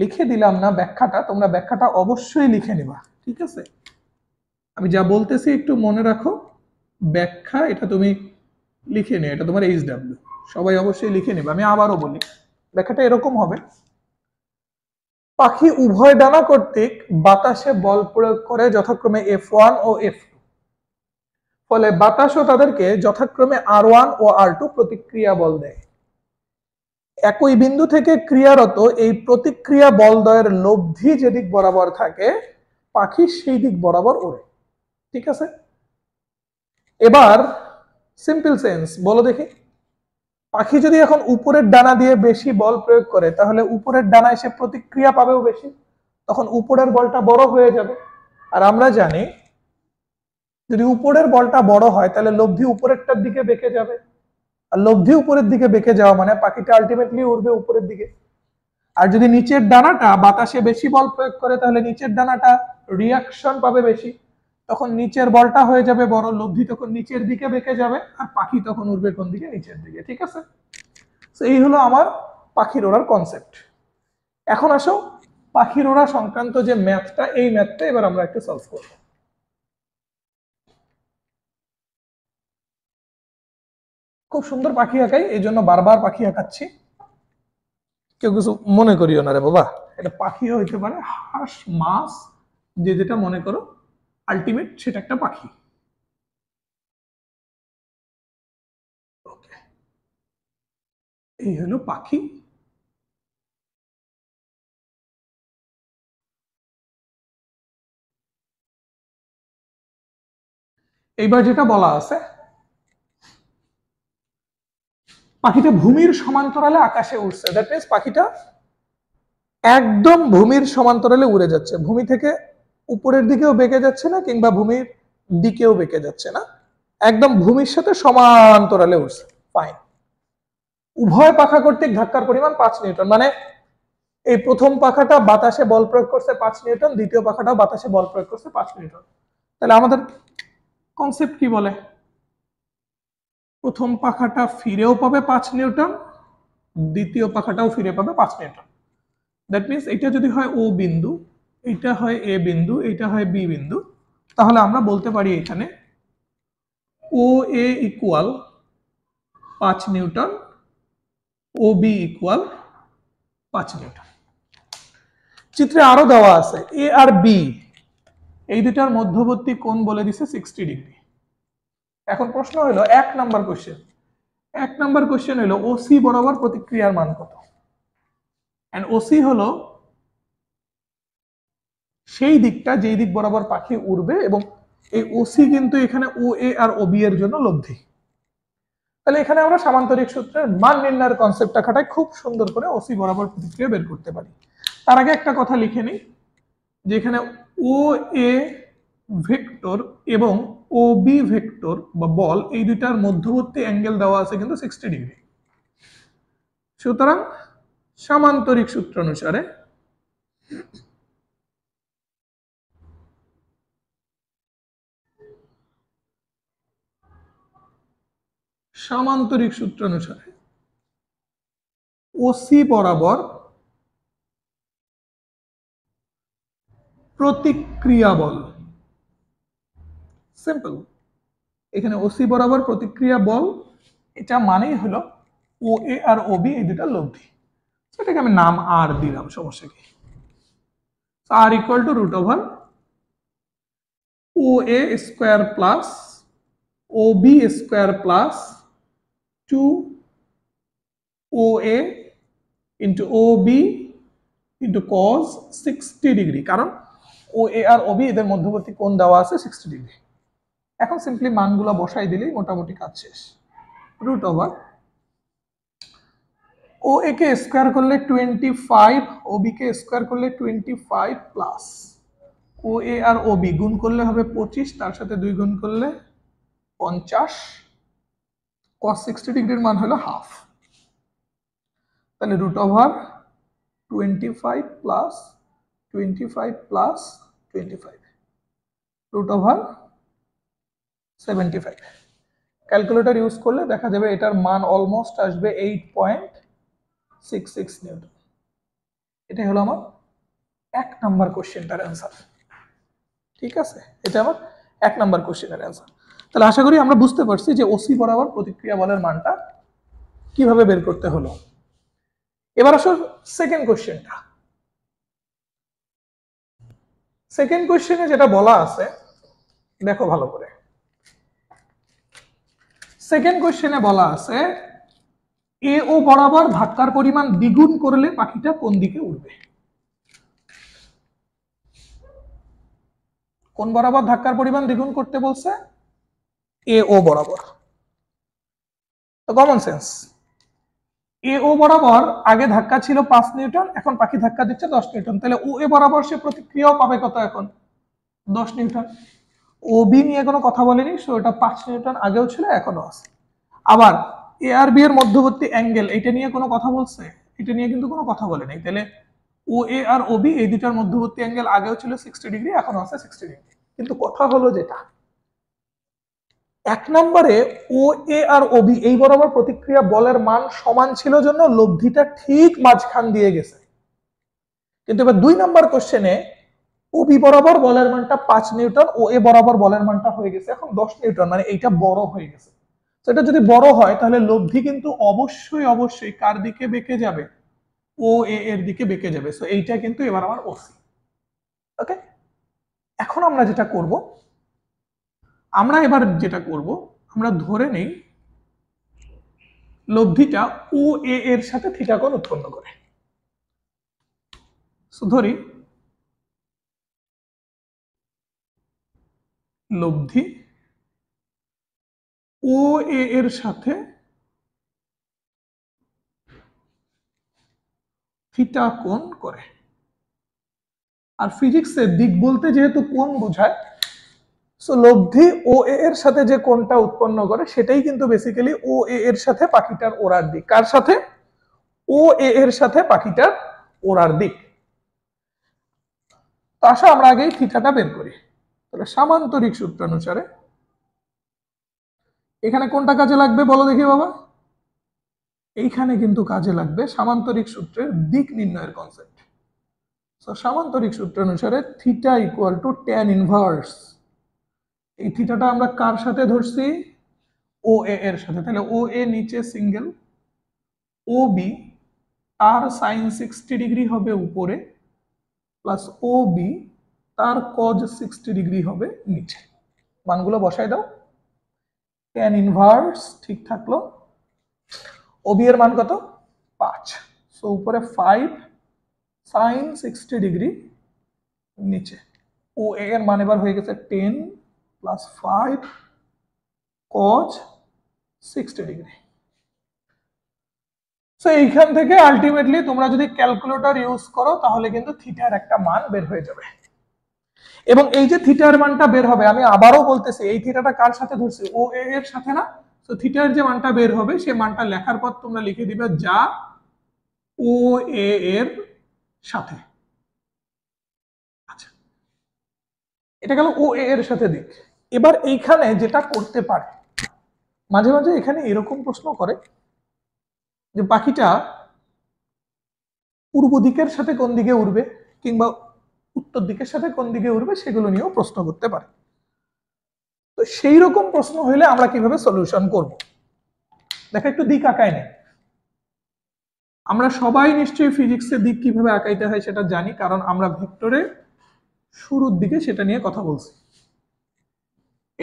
লিখে দিলাম না ব্যাখ্যাটা তোমরা ব্যাখ্যাটা অবশ্যই লিখে নিবা ঠিক আছে আমি যা বলতেছি একটু মনে রাখো ব্যাখ্যা এটা তুমি লিখে নিই এটা তোমার এইচ ডাব্লিউ সবাই অবশ্যই লিখে নেবে আমি আবারও বলি ব্যাখ্যাটা এরকম হবে পাখি উভয় ডানা কর্তৃক বাতাসে বল প্রয়োগ করে যথাক্রমে এফ ওয়ান ও এফ টু ফলে বাতাসও তাদেরকে যথাক্রমে আর ওয়ান ও আর টু প্রতিক্রিয়া বল দেয় একই বিন্দু থেকে ক্রিয়ারত এই প্রতিক্রিয়া বল দয়ের লব্ধি যেদিক বরাবর থাকে পাখি সেই দিক বরাবর ওড়ে ঠিক আছে এবার সিম্পল সেন্স বলো দেখি পাখি যদি এখন উপরের ডানা দিয়ে বেশি বল প্রয়োগ করে তাহলে উপরের ডানায় সে প্রতিক্রিয়া পাবেও বেশি তখন উপরের বলটা বড় হয়ে যাবে আর আমরা জানি যদি উপরের বলটা বড় হয় তাহলে লব্ধি উপরেরটার দিকে বেঁকে যাবে আর লব্ধি উপরের দিকে বেঁকে যাওয়া মানে পাখিটা আলটিমেটলি উড়বে উপরের দিকে আর যদি নিচের ডানাটা বাতাসে বেশি বল প্রয়োগ করে তাহলে নিচের ডানাটা রিয়াকশন পাবে বেশি তখন নিচের বলটা হয়ে যাবে বড় লব্ধি তখন নিচের দিকে বেঁকে যাবে আর পাখি তখন উড়বে কোন দিকে নিচের দিকে ঠিক আছে তো এই হলো আমার পাখির ওড়ার কনসেপ্ট এখন আসো পাখির ওড়া সংক্রান্ত যে ম্যাথটা এই ম্যাথটা এবার আমরা একটু সলভ করব খুব সুন্দর পাখি আঁকাই এই জন্য বারবার পাখি আঁকাচ্ছি কেউ কিছু মনে করিও না রে বাবা এটা পাখিও হইতে পারে হাঁস মাছ যে যেটা মনে করো আলটিমেট সেটা একটা পাখি এই হলো পাখি এইবার যেটা বলা আছে পাখিটা ভূমির সমান্তরালে আকাশে উঠছে দ্যাট মিনস পাখিটা একদম ভূমির সমান্তরালে উড়ে যাচ্ছে ভূমি থেকে উপরের দিকেও বেঁকে যাচ্ছে না কিংবা ভূমির দিকেও বেঁকে যাচ্ছে না একদম ভূমির সাথে সমান্তরালে উঠছে ফাইন উভয় পাখা কর্তৃক ধাক্কার পরিমাণ পাঁচ নিউটন মানে এই প্রথম পাখাটা বাতাসে বল প্রয়োগ করছে পাঁচ নিউটন দ্বিতীয় পাখাটাও বাতাসে বল প্রয়োগ করছে পাঁচ নিউটন তাহলে আমাদের কনসেপ্ট কি বলে প্রথম পাখাটা ফিরেও পাবে পাঁচ নিউটন দ্বিতীয় পাখাটাও ফিরে পাবে পাঁচ নিউটন দ্যাট মিনস এটা যদি হয় ও বিন্দু এটা হয় এ বিন্দু এটা হয় বি বিন্দু তাহলে আমরা বলতে পারি এখানে ও এ ইকুয়াল পাঁচ নিউটন ও বি ইকুয়াল পাঁচ নিউটন চিত্রে আরো দেওয়া আছে এ আর বি এই দুটার মধ্যবর্তী কোন বলে দিছে সিক্সটি ডিগ্রি এখন প্রশ্ন হলো এক নাম্বার কোশ্চেন এক নাম্বার কোশ্চেন ও সি বরাবর প্রতিক্রিয়ার মান কত অ্যান্ড ওসি হলো সেই দিকটা যেই দিক বরাবর পাখি উড়বে এবং এই ওসি কিন্তু এখানে ও এ আর ও বি এর জন্য লব্ধি তাহলে এখানে আমরা সামান্তরিক সূত্রের মান নির্ণয়ের কনসেপ্টটা খাটাই খুব সুন্দর করে ওসি বরাবর প্রতিক্রিয়া বের করতে পারি তার আগে একটা কথা লিখে নিই যেখানে ও এ ভেক্টর এবং ও বি ভেক্টর বা বল এই দুইটার মধ্যবর্তী অ্যাঙ্গেল দেওয়া আছে কিন্তু সিক্সটি ডিগ্রি সুতরাং সামান্তরিক সূত্র অনুসারে সামান্তরিক সূত্র অনুসারে ওসি বরাবর প্রতিক্রিয়া বল সিম্পল এখানে ওসি বরাবর প্রতিক্রিয়া বল এটা মানেই হলো ও এ আর ও বি এই দুটা লব্ধি সেটাকে আমি নাম আর দিলাম সমস্যাকে R equal to root over O A square plus O B square plus 2OA into OB into cos 60 degree কারণ OA আর OB এদের মধ্যবর্তী কোণ দেওয়া আছে 60 ডিগ্রি এখন সিম্পলি মানগুলো বসাই দিলেই মোটামুটি কাজ শেষ রুট ওভার ও কে স্কোয়ার করলে টোয়েন্টি ফাইভ ও কে স্কোয়ার করলে twenty five plus O A আর ও বি গুণ করলে হবে পঁচিশ তার সাথে দুই গুণ করলে পঞ্চাশ cos সিক্সটি ডিগ্রির মান হলো হাফ তাহলে root over twenty five plus twenty five plus twenty five root over seventy five calculator use করলে দেখা যাবে এটার মান অলমোস্ট আসবে eight point six six newton এটাই হলো আমার এক নাম্বার কোশ্চেনটার অ্যান্সার ঠিক আছে এটা আমার এক নাম্বার কোশ্চেনের অ্যান্সার তাহলে আশা করি আমরা বুঝতে পারছি যে ওসি বরাবর প্রতিক্রিয়া বলের মানটা কিভাবে বের করতে হলো এবার আসো সেকেন্ড কোশ্চেনটা সেকেন্ড কোশ্চেনে যেটা বলা আছে দেখো ভালো করে সেকেন্ড কোশ্চেনে বলা আছে এ ও বরাবর ধাক্কার পরিমাণ দ্বিগুণ করলে পাখিটা কোন দিকে উঠবে কোন বরাবর ধাক্কার পরিমাণ দ্বিগুণ করতে বলছে এ ও বরাবর কমন সেন্স এ বরাবর আগে ধাক্কা ছিল পাঁচ নিউটন এখন পাখি ধাক্কা দিচ্ছে দশ নিউটন তাহলে ও এ বরাবর সে প্রতিক্রিয়াও পাবে কত এখন দশ নিউটন ও বি নিয়ে কোনো কথা বলেনি সো এটা পাঁচ নিউটন আগেও ছিল এখনও আছে আবার এ আর বি এর মধ্যবর্তী অ্যাঙ্গেল এটা নিয়ে কোনো কথা বলছে এটা নিয়ে কিন্তু কোনো কথা বলে নাই তাহলে ও এ আর ও বি এই দুটার মধ্যবর্তী অ্যাঙ্গেল আগেও ছিল সিক্সটি ডিগ্রি এখনও আছে সিক্সটি ডিগ্রি কিন্তু কথা হলো যেটা এক নম্বরে ও এ আর ওবি এই বরাবর প্রতিক্রিয়া বলের মান সমান ছিল জন্য লব্ধিটা ঠিক মাঝখান দিয়ে গেছে কিন্তু এবার দুই নম্বর কোশ্চেনে ওবি বরাবর বলের মানটা পাঁচ নিউটন ও এ বরাবর বলের মানটা হয়ে গেছে এখন দশ নিউটন মানে এইটা বড় হয়ে গেছে সেটা এটা যদি বড় হয় তাহলে লব্ধি কিন্তু অবশ্যই অবশ্যই কার দিকে বেঁকে যাবে ও এ এর দিকে বেঁকে যাবে সো এইটা কিন্তু এবার আমার ওসি ওকে এখন আমরা যেটা করব আমরা এবার যেটা করব আমরা ধরে নেই লব্ধিটা ও এ এর সাথে থিটাকোণ উৎপন্ন করে ধরি লব্ধি ও এ এর সাথে ফিটা করে আর ফিজিক্সের দিক বলতে যেহেতু কোন বোঝায় সো লব্ধি ও এর সাথে যে কোনটা উৎপন্ন করে সেটাই কিন্তু বেসিক্যালি ও এর সাথে পাখিটার ওরার দিক কার সাথে ও এর সাথে পাখিটার ওরার দিক তো আসা আমরা আগেই থিটাটা বের করি তাহলে সামান্তরিক সূত্রানুসারে এখানে কোনটা কাজে লাগবে বলো দেখি বাবা এইখানে কিন্তু কাজে লাগবে সামান্তরিক সূত্রের দিক নির্ণয়ের কনসেপ্ট সো সামান্তরিক সূত্রানুসারে theta equal to tan inverse এই থিটাটা আমরা কার সাথে ধরছি ও এর সাথে তাহলে ও এ নিচে সিঙ্গেল ও বি তার সাইন সিক্সটি ডিগ্রি হবে উপরে প্লাস ও বি তার কজ সিক্সটি ডিগ্রি হবে নিচে মানগুলো বসাই দাও ট্যান ইনভার্স ঠিক থাকলো ও বি এর মান কত পাঁচ সো উপরে ফাইভ সাইন সিক্সটি ডিগ্রি নিচে ও এর মান এবার হয়ে গেছে ten plus 5 cos 60 degree. So এইখান থেকে আলটিমেটলি তোমরা যদি ক্যালকুলেটর ইউজ করো তাহলে কিন্তু থিটার একটা মান বের হয়ে যাবে এবং এই যে থিটার মানটা বের হবে আমি আবারও বলতেছি এই থিটাটা কার সাথে ধরছি ও এর সাথে না তো থিটার যে মানটা বের হবে সে মানটা লেখার পর তোমরা লিখে দিবে যা ও এর সাথে আচ্ছা এটা গেল ও এর সাথে দিক এবার এইখানে যেটা করতে পারে মাঝে মাঝে এখানে এরকম প্রশ্ন করে যে পাখিটা পূর্ব দিকের সাথে কোন দিকে উড়বে কিংবা উত্তর দিকের সাথে কোন দিকে উড়বে সেগুলো নিয়েও প্রশ্ন করতে পারে তো সেই রকম প্রশ্ন হলে আমরা কিভাবে সলিউশন করব দেখা একটু দিক আঁকায় নেই আমরা সবাই নিশ্চয়ই ফিজিক্সের দিক কিভাবে আঁকাইতে হয় সেটা জানি কারণ আমরা ভেক্টরে শুরুর দিকে সেটা নিয়ে কথা বলছি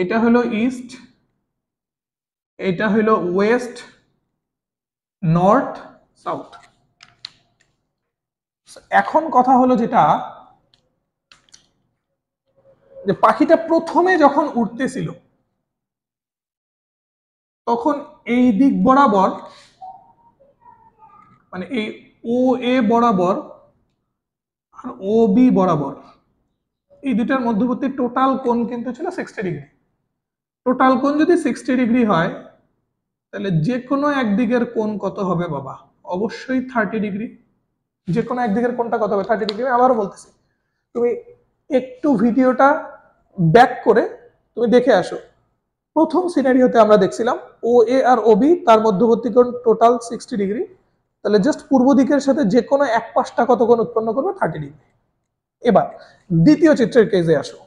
এটা হলো ইস্ট এটা হলো ওয়েস্ট নর্থ সাউথ এখন কথা হলো যেটা যে পাখিটা প্রথমে যখন উঠতেছিল তখন এই দিক বরাবর মানে এই ও এ বরাবর আর ও বি বরাবর এই দুটার মধ্যবর্তী টোটাল কোন কিন্তু ছিল সিক্সটি ডিগ্রি টোটাল কোন যদি সিক্সটি ডিগ্রি হয় তাহলে যে কোনো একদিকের কোন কত হবে বাবা অবশ্যই থার্টি ডিগ্রি যে কোনো একদিকের কোনটা কত হবে থার্টি ডিগ্রি আবারও বলতেছি তুমি একটু ভিডিওটা ব্যাক করে তুমি দেখে আসো প্রথম সিনারি হতে আমরা দেখছিলাম ও এ আর ও বি তার মধ্যবর্তী কোণ টোটাল সিক্সটি ডিগ্রি তাহলে জাস্ট পূর্ব দিকের সাথে যে কোনো এক পাশটা কত কোন উৎপন্ন করবে থার্টি ডিগ্রি এবার দ্বিতীয় চিত্রের কেজে আসো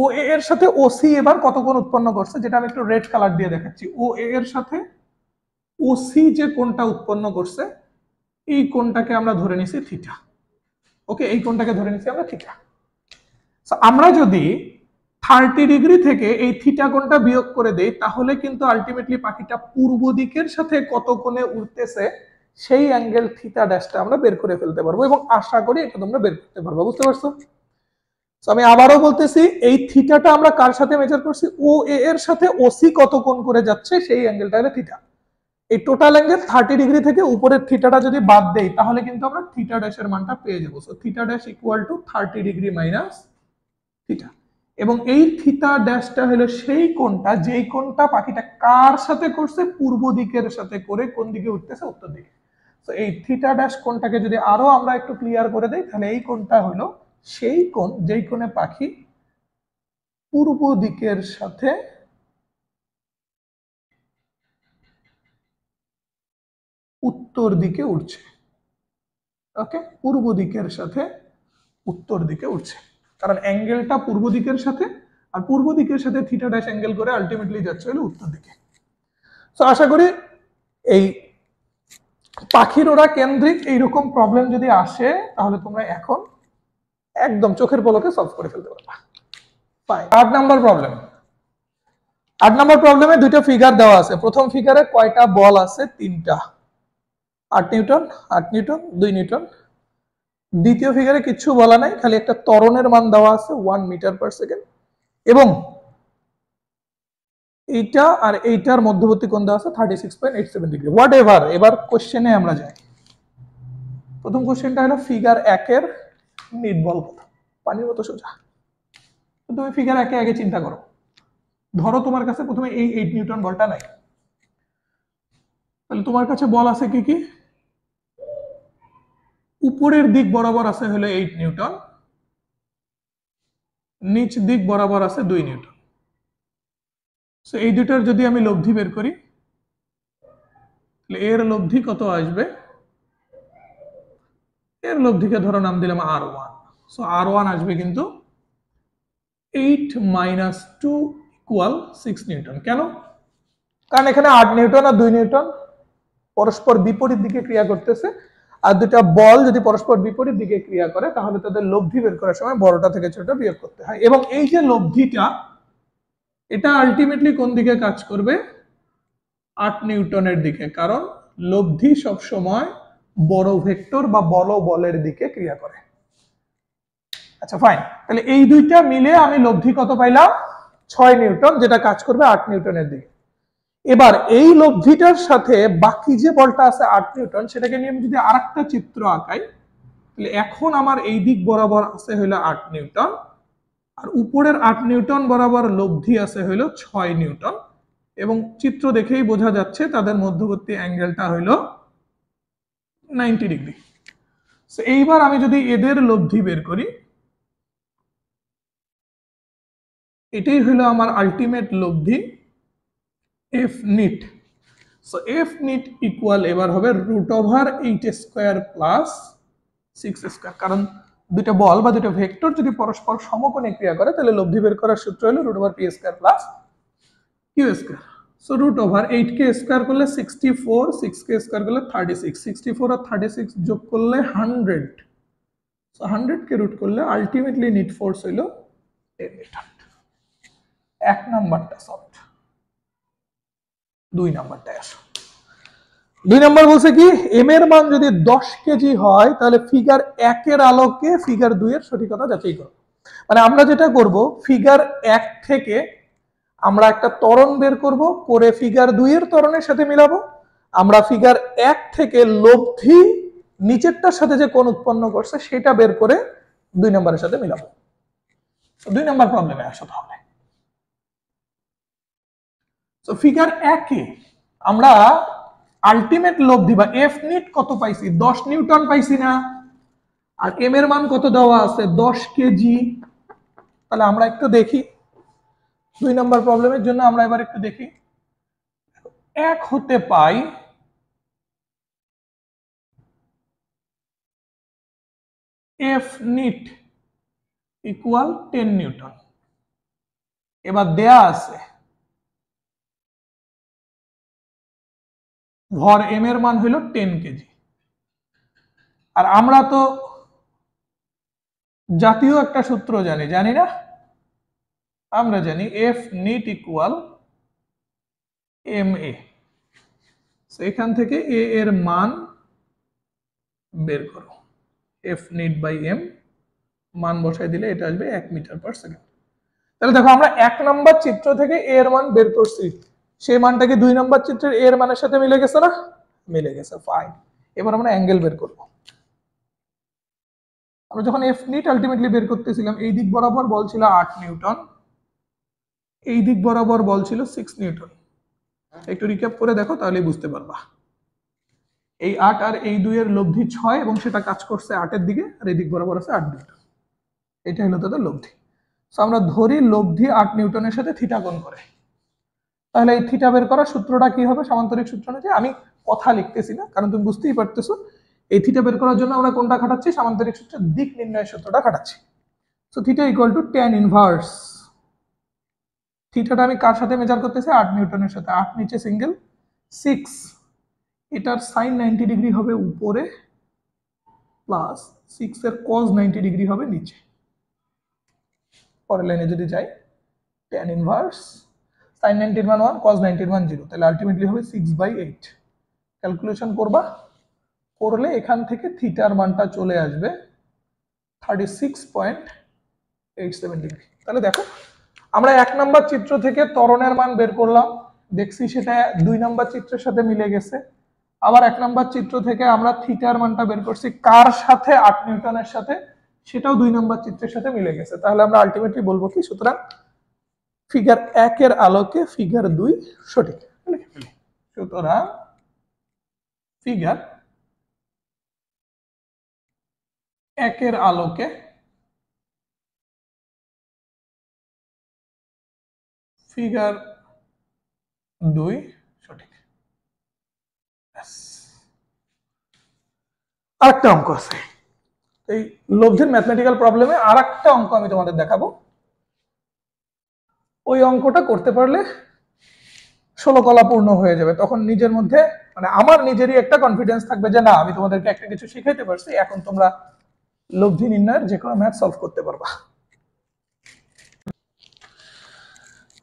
ও এর সাথে ওসি এবার কত কোণ উৎপন্ন করছে যেটা আমি একটু রেড কালার দিয়ে দেখাচ্ছি ও এর সাথে ওসি যে কোণটা উৎপন্ন করছে এই কোণটাকে আমরা ধরে নিছি থিটা ওকে এই কোণটাকে ধরে নিছি আমরা থিটা আমরা যদি থার্টি ডিগ্রি থেকে এই থিটা কোণটা বিয়োগ করে দেই তাহলে কিন্তু আলটিমেটলি পাখিটা পূর্ব দিকের সাথে কত কোণে উঠতেছে সেই অ্যাঙ্গেল থিটা ড্যাশটা আমরা বের করে ফেলতে পারবো এবং আশা করি এটা তোমরা বের করতে পারবো বুঝতে পারছো তো আমি আবারও বলতেছি এই থিটাটা আমরা কার সাথে মেজার করছি ও এ এর সাথে ওসি কত কোণ করে যাচ্ছে সেই অ্যাঙ্গেলটা হলে থিটা এই টোটাল অ্যাঙ্গেল থার্টি ডিগ্রি থেকে উপরের থিটাটা যদি বাদ দেই তাহলে কিন্তু আমরা থিটা ড্যাশের মানটা পেয়ে যাবো so theta dash equal to thirty degree minus theta এবং এই থিটা ড্যাশটা হলো সেই কোণটা যেই কোণটা পাখিটা কার সাথে করছে পূর্ব দিকের সাথে করে কোন দিকে উঠতেছে উত্তর দিকে তো এই থিটা ড্যাশ কোণটাকে যদি আরো আমরা একটু ক্লিয়ার করে দেই তাহলে এই কোণটা হলো সেই কোণ যেই কোণে পাখি পূর্ব দিকের সাথে উত্তর দিকে উঠছে ওকে পূর্ব দিকের সাথে উত্তর দিকে উঠছে কারণ অ্যাঙ্গেলটা পূর্ব দিকের সাথে আর পূর্ব দিকের সাথে থিটা ড্যাশ অ্যাঙ্গেল করে আলটিমেটলি যাচ্ছে হলো উত্তর দিকে তো আশা করি এই পাখির ওরা কেন্দ্রিক এইরকম প্রবলেম যদি আসে তাহলে তোমরা এখন একদম চোখের পলকে সলভ করে ফেলতে পারবা আট নাম্বার প্রবলেম আট নাম্বার প্রবলেমে দুইটা ফিগার দেওয়া আছে প্রথম ফিগারে কয়টা বল আছে তিনটা আট নিউটন আট নিউটন দুই নিউটন দ্বিতীয় ফিগারে কিছু বলা নাই খালি একটা তরণের মান দেওয়া আছে ওয়ান মিটার পার সেকেন্ড এবং এইটা আর এইটার মধ্যবর্তী কোন দেওয়া আছে thirty six point eight seven degree whatever এবার কোশ্চেনে আমরা যাই প্রথম কোশ্চেনটা হলো ফিগার একের নির্বল পথ পানির মতো সোজা তুমি ফিগার একে আগে চিন্তা করো ধরো তোমার কাছে প্রথমে এই এইট নিউটন বলটা নাই তাহলে তোমার কাছে বল আছে কি কি উপরের দিক বরাবর আছে হলো এইট নিউটন নিচ দিক বরাবর আছে দুই নিউটন এই দুটার যদি আমি লব্ধি বের করি তাহলে এর লব্ধি কত আসবে এর লব্ধিকে ধরো নাম দিলাম R one so R one আসবে কিন্তু eight minus two equal six newton কেন কারণ এখানে আট নিউটন আর দুই নিউটন পরস্পর বিপরীত দিকে ক্রিয়া করতেছে আর দুটা বল যদি পরস্পর বিপরীত দিকে ক্রিয়া করে তাহলে তাদের লব্ধি বের করার সময় বড়টা থেকে ছোট বিয়োগ করতে হয় এবং এই যে লব্ধিটা এটা আলটিমেটলি কোন দিকে কাজ করবে আট নিউটনের দিকে কারণ লব্ধি সবসময় বড় ভেক্টর বা বল বলের দিকে ক্রিয়া করে আচ্ছা ফাইন তাহলে এই দুইটা মিলে আমি লব্ধি কত পাইলাম ছয় নিউটন যেটা কাজ করবে আট নিউটনের দিকে এবার এই লব্ধিটার সাথে বাকি যে বলটা আছে আট নিউটন সেটাকে নিয়ে আমি যদি আর চিত্র আঁকাই তাহলে এখন আমার এই দিক বরাবর আছে হইল আট নিউটন আর উপরের আট নিউটন বরাবর লব্ধি আছে হইল ছয় নিউটন এবং চিত্র দেখেই বোঝা যাচ্ছে তাদের মধ্যবর্তী অ্যাঙ্গেলটা হইলো নাইনটি ডিগ্রি সো এইবার আমি যদি এদের লব্ধি বের করি এটাই হলো আমার আলটিমেট লব্ধি F net so F net equal এবার হবে root over eight square plus six square কারণ দুটো বল বা দুটো ভেক্টর যদি পরস্পর সমকোণে ক্রিয়া করে তাহলে লব্ধি বের করার সূত্র হলো root over P square plus Q square so root over eight কে স্কোয়ার করলে সিক্সটি ফোর সিক্স কে স্কোয়ার করলে থার্টি সিক্স সিক্সটি ফোর আর থার্টি সিক্স যোগ করলে হান্ড্রেড সো হান্ড্রেডকে রুট করলে আলটিমেটলি নিট ফোর্স হইল টেন এইট এক নাম্বারটা সফট দুই নাম্বারটায় এস দুই নাম্বার বলছে কি এম এর মান যদি দশ কেজি হয় তাহলে ফিগার একের আলোকে ফিগার দুই এর সঠিকতা যাচাই করো মানে আমরা যেটা করব ফিগার এক থেকে আমরা একটা তরণ বের করব করে ফিগার দুইয়ের তরণের সাথে মিলাবো আমরা ফিগার এক থেকে লব্ধি নিচেরটার সাথে যে কোন উৎপন্ন করছে সেটা বের করে দুই নম্বরের সাথে মিলাবো দুই নম্বর প্রবলেমে আসতে হবে তো ফিগার একে আমরা আলটিমেট লব্ধি বা এফ নিট কত পাইছি দশ নিউটন পাইছি না আর এম এর মান কত দেওয়া আছে দশ কেজি তাহলে আমরা একটু দেখি দুই নম্বর প্রবলেমের জন্য আমরা এবার একটু দেখি এক হতে পাই F net equal ten newton এবার দেয়া আছে ভর এম এর মান হইল টেন কেজি আর আমরা তো জাতীয় একটা সূত্র জানি জানি না আমরা জানি F net equal M A এখান থেকে এ এর মান বের করো এফ নিট বাই এম মান বসাই দিলে এটা আসবে এক মিটার পার সেকেন্ড তাহলে দেখো আমরা এক নম্বর চিত্র থেকে এ এর মান বের করছি সেই মানটাকে দুই নম্বর চিত্রের এর মানের সাথে মিলে গেছে না মিলে গেছে ফাইন এবার আমরা অ্যাঙ্গেল বের করব আমরা যখন এফ নিট আলটিমেটলি বের করতেছিলাম এই দিক বরাবর বলছিল আট নিউটন এই দিক বরাবর বল ছিল সিক্স নিউটন একটু রিক্যাপ করে দেখো তাহলেই বুঝতে পারবা এই আট আর এই দুইয়ের লব্ধি ছয় এবং সেটা কাজ করছে আটের দিকে আর এই দিক বরাবর আছে আট নিউটন এটা হলো তাদের লব্ধি সো আমরা ধরি লব্ধি আট নিউটনের সাথে থিটা কোণ করে তাহলে এই থিটা বের করার সূত্রটা কি হবে সামান্তরিক সূত্র অনুযায়ী আমি কথা লিখতেছি না কারণ তুমি বুঝতেই পারতেছো এই থিটা বের করার জন্য আমরা কোনটা খাটাচ্ছি সামান্তরিক সূত্রের দিক নির্ণয়ের সূত্রটা খাটাচ্ছি so theta equal to tan inverse থিটাটা আমি কার সাথে মেজার করতেছি আট নিউটনের সাথে আট নিচে সিঙ্গেল সিক্স এটার সাইন নাইনটি ডিগ্রি হবে উপরে প্লাস সিক্সের কজ নাইনটি ডিগ্রি হবে নিচে পরের লাইনে যদি যাই টেন ইনভার্স সাইন নাইনটির one one cos ninety one zero তাহলে আলটিমেটলি হবে সিক্স বাই এইট ক্যালকুলেশন করবা করলে এখান থেকে থিটার মানটা চলে আসবে thirty six point eight seven degree তাহলে দেখো আমরা এক নম্বর চিত্র থেকে তরণের মান বের করলাম দেখছি সেটা দুই নম্বর চিত্রের সাথে মিলে গেছে আবার এক নম্বর চিত্র থেকে আমরা থিটার মানটা বের করছি কার সাথে আট নিউটনের সাথে সেটাও দুই নম্বর চিত্রের সাথে মিলে গেছে তাহলে আমরা আলটিমেটলি বলবো কি সুতরাং ফিগার একের আলোকে ফিগার দুই সঠিক সুতরাং ফিগার একের আলোকে ফিগার দুই সঠিক আরেকটা অঙ্ক আছে এই লব্ধের ম্যাথমেটিক্যাল প্রবলেমে আরেকটা অঙ্ক আমি তোমাদের দেখাবো ওই অঙ্কটা করতে পারলে ষোলো কলা পূর্ণ হয়ে যাবে তখন নিজের মধ্যে মানে আমার নিজেরই একটা কনফিডেন্স থাকবে যে না আমি তোমাদেরকে একটা কিছু শিখাইতে পারছি এখন তোমরা লব্ধি নির্ণয়ের যে কোনো ম্যাথ সলভ করতে পারবা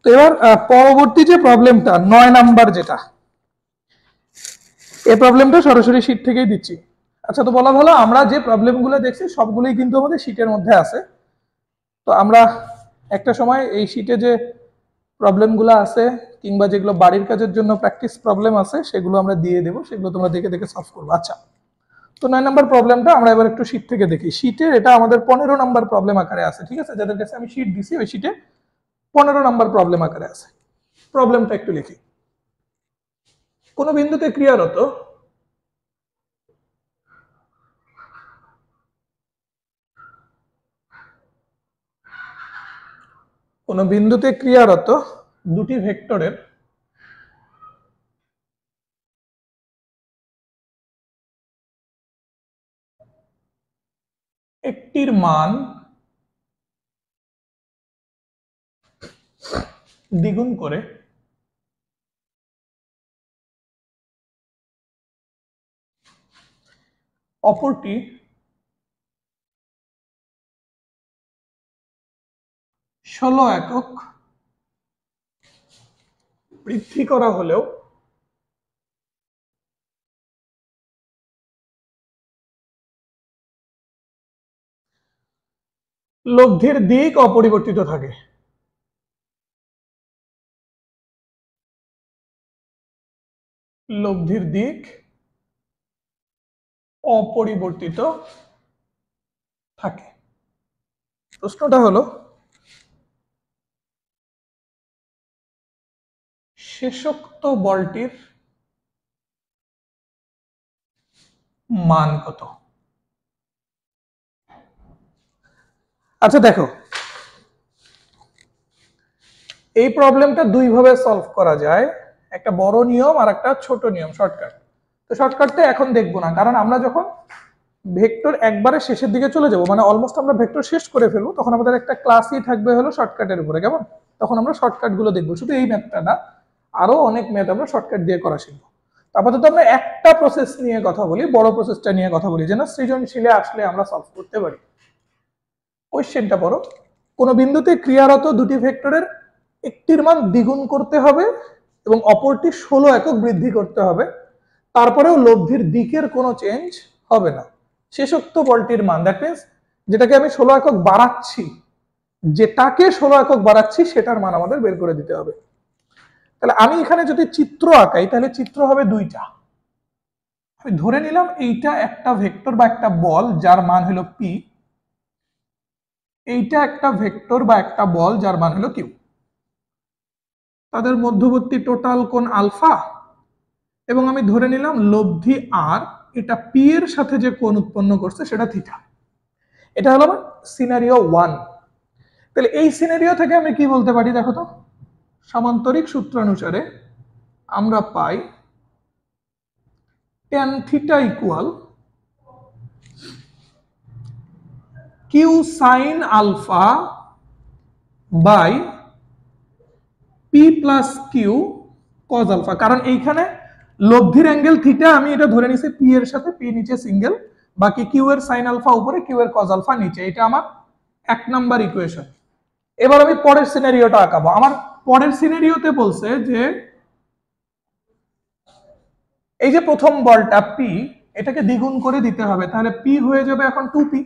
তো এবার পরবর্তী যে প্রবলেমটা নয় নাম্বার যেটা এই প্রবলেমটা সরাসরি শীট থেকেই দিচ্ছি আচ্ছা তো বলা ভালো আমরা যে প্রবলেমগুলো দেখছি সবগুলোই কিন্তু আমাদের শীটের মধ্যে আছে তো আমরা একটা সময় এই শীটে যে প্রবলেমগুলো আছে কিংবা যেগুলো বাড়ির কাজের জন্য প্র্যাকটিস প্রবলেম আছে সেগুলো আমরা দিয়ে দেবো সেগুলো তোমরা দেখে দেখে সলভ করবো আচ্ছা তো নয় নম্বর প্রবলেমটা আমরা এবার একটু শীট থেকে দেখি শীটে এটা আমাদের পনেরো নম্বর প্রবলেম আকারে আছে ঠিক আছে যাদের কাছে আমি শীট দিছি ওই শীটে পনেরো নম্বর প্রবলেম আকারে আছে প্রবলেমটা একটু লিখি কোনো বিন্দুতে ক্রিয়ারত কোনো বিন্দুতে ক্রিয়ারত দুটি ভেক্টরের একটির মান দ্বিগুণ করে অপরটি ষোলো একক বৃদ্ধি করা হলেও লব্ধির দিক অপরিবর্তিত থাকে লব্ধির দিক অপরিবর্তিত থাকে প্রশ্নটা হলো শেষোক্ত বলটির মান কত আচ্ছা দেখো এই প্রবলেমটা দুইভাবে সলভ করা যায় একটা বড় নিয়ম আর একটা ছোট নিয়ম শর্টকাট তো শর্টকাটটা এখন দেখবো না কারণ আমরা যখন ভেক্টর একবারে শেষের দিকে চলে যাব মানে অলমোস্ট আমরা ভেক্টর শেষ করে ফেলবো তখন আমাদের একটা ক্লাসই থাকবে হলো শর্টকাটের উপরে কেমন তখন আমরা শর্টকাটগুলো দেখবো শুধু এই ম্যাথটা না আরও অনেক ম্যাথ আমরা শর্টকাট দিয়ে করা শিখবো আপাতত আমরা একটা প্রসেস নিয়ে কথা বলি বড় প্রসেসটা নিয়ে কথা বলি যেন সৃজনশীলে আসলে আমরা সলভ করতে পারি কোয়েশ্চেনটা পড়ো কোনো বিন্দুতে ক্রিয়ারত দুটি ভেক্টরের একটির মান দ্বিগুণ করতে হবে এবং অপরটি ষোলো একক বৃদ্ধি করতে হবে তারপরেও লব্ধির দিকের কোনো চেঞ্জ হবে না শেষোক্ত বলটির মান দ্যাট মিনস যেটাকে আমি ষোলো একক বাড়াচ্ছি যেটাকে ষোলো একক বাড়াচ্ছি সেটার মান আমাদের বের করে দিতে হবে তাহলে আমি এখানে যদি চিত্র আঁকাই তাহলে চিত্র হবে দুইটা আমি ধরে নিলাম এইটা একটা ভেক্টর বা একটা বল যার মান হলো পি এইটা একটা ভেক্টর বা একটা বল যার মান হলো কিউ তাদের মধ্যবর্তী টোটাল কোন আলফা এবং আমি ধরে নিলাম লব্ধি আর এটা পি এর সাথে যে কোন উৎপন্ন করছে সেটা থিটা এটা হলো আমার সিনারিও ওয়ান তাহলে এই সিনারিও থেকে আমি কি বলতে পারি দেখো তো সামান্তরিক সূত্রানুসারে আমরা পাই tan theta equal Q sine alpha by P plus Q cos alpha কারণ এইখানে লব্ধির অ্যাঙ্গেল থিটা আমি এটা ধরে নিছি পি এর সাথে পি নিচে সিঙ্গেল বাকি কিউ এর সাইন আলফা উপরে কিউ এর কজ আলফা নিচে এটা আমার এক নাম্বার ইকুয়েশন এবার আমি পরের সিনারিওটা আঁকাবো আমার পরের সিনারিওতে বলছে যে এই যে প্রথম বলটা পি এটাকে দ্বিগুণ করে দিতে হবে তাহলে পি হয়ে যাবে এখন টু পি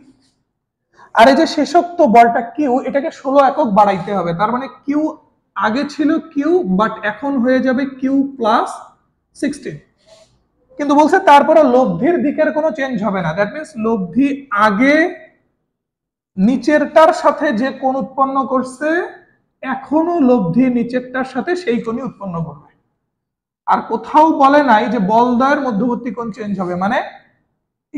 আর এই যে শেষোক্ত বলটা কিউ এটাকে ষোলো একক বাড়াইতে হবে তার মানে কিউ আগে ছিল কিউ বাট এখন হয়ে যাবে কিউ প্লাস সিক্সটিন কিন্তু বলছে তারপরে লব্ধির দিকের কোনো চেঞ্জ হবে না দ্যাট মিনস লব্ধি আগে নিচেরটার সাথে যে কোন উৎপন্ন করছে এখনো লব্ধি নিচেরটার সাথে সেই কোনই উৎপন্ন করবে আর কোথাও বলে নাই যে বলদয়ের মধ্যবর্তী কোন চেঞ্জ হবে মানে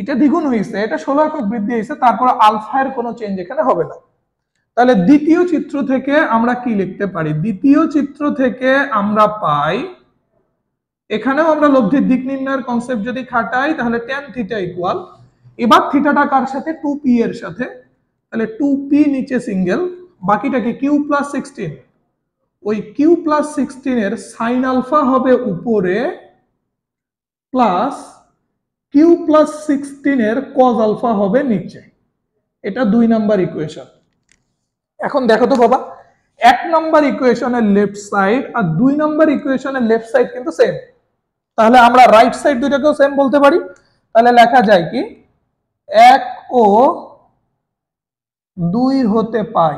এটা দ্বিগুণ হয়েছে এটা ষোলো একক বৃদ্ধি হয়েছে তারপর আলফায়ের কোনো চেঞ্জ এখানে হবে না তাহলে দ্বিতীয় চিত্র থেকে আমরা কি লিখতে পারি দ্বিতীয় চিত্র থেকে আমরা পাই এখানেও আমরা লব্ধির দিক নির্ণয়ের কনসেপ্ট যদি খাটাই তাহলে টেন থিটা ইকুয়াল এবার থিটাটা কার সাথে টু পি এর সাথে তাহলে টু পি নিচে সিঙ্গেল বাকিটাকে কিউ প্লাস সিক্সটিন ওই কিউ প্লাস সিক্সটিনের সাইন আলফা হবে উপরে প্লাস কিউ প্লাস সিক্সটিনের কজ আলফা হবে নিচে এটা দুই নাম্বার ইকুয়েশন এখন দেখো তো বাবা এক নম্বর ইকুয়েশনের লেফট সাইড আর দুই নম্বর ইকুয়েশনের লেফট সাইড কিন্তু সেম তাহলে আমরা রাইট সাইড দুইটাকেও সেম বলতে পারি তাহলে লেখা যায় কি এক ও দুই হতে পাই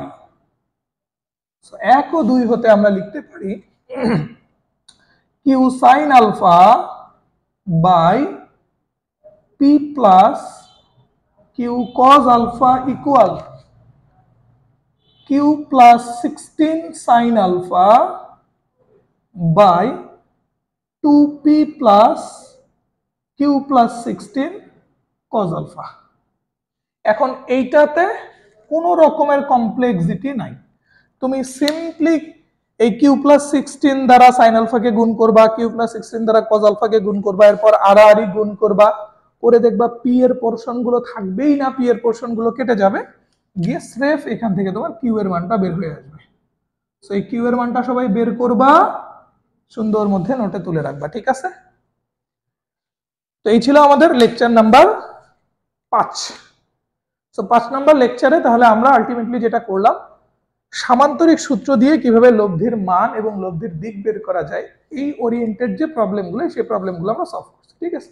এক ও দুই হতে আমরা লিখতে পারি Q sine alpha by P plus Q cos alpha equal q plus 16 sine alpha by 2p plus q plus 16 cos alpha এখন এইটাতে কোনো রকমের কমপ্লেক্সিটি নাই তুমি সিম্পলি এই কিউ প্লাস সিক্সটিন দ্বারা সাইন আলফাকে গুণ করবা কিউ প্লাস সিক্সটিন দ্বারা কজ আলফাকে গুণ করবা এরপর আড়াআড়ি e গুণ করবা করে দেখবা পি এর পোর্শনগুলো থাকবেই না পি এর পোর্শনগুলো কেটে যাবে গিয়ে স্রেফ এখান থেকে তোমার কিউ এর মানটা বের হয়ে আসবে সো এই কিউ এর মানটা সবাই বের করবা সুন্দর মধ্যে নোটে তুলে রাখবা ঠিক আছে তো এই ছিল আমাদের লেকচার নাম্বার পাঁচ সো পাঁচ নাম্বার লেকচারে তাহলে আমরা আলটিমেটলি যেটা করলাম সামান্তরিক সূত্র দিয়ে কিভাবে লব্ধির মান এবং লব্ধির দিক বের করা যায় এই ওরিয়েন্টেড যে প্রবলেমগুলো সেই প্রবলেমগুলো আমরা সলভ করছি ঠিক আছে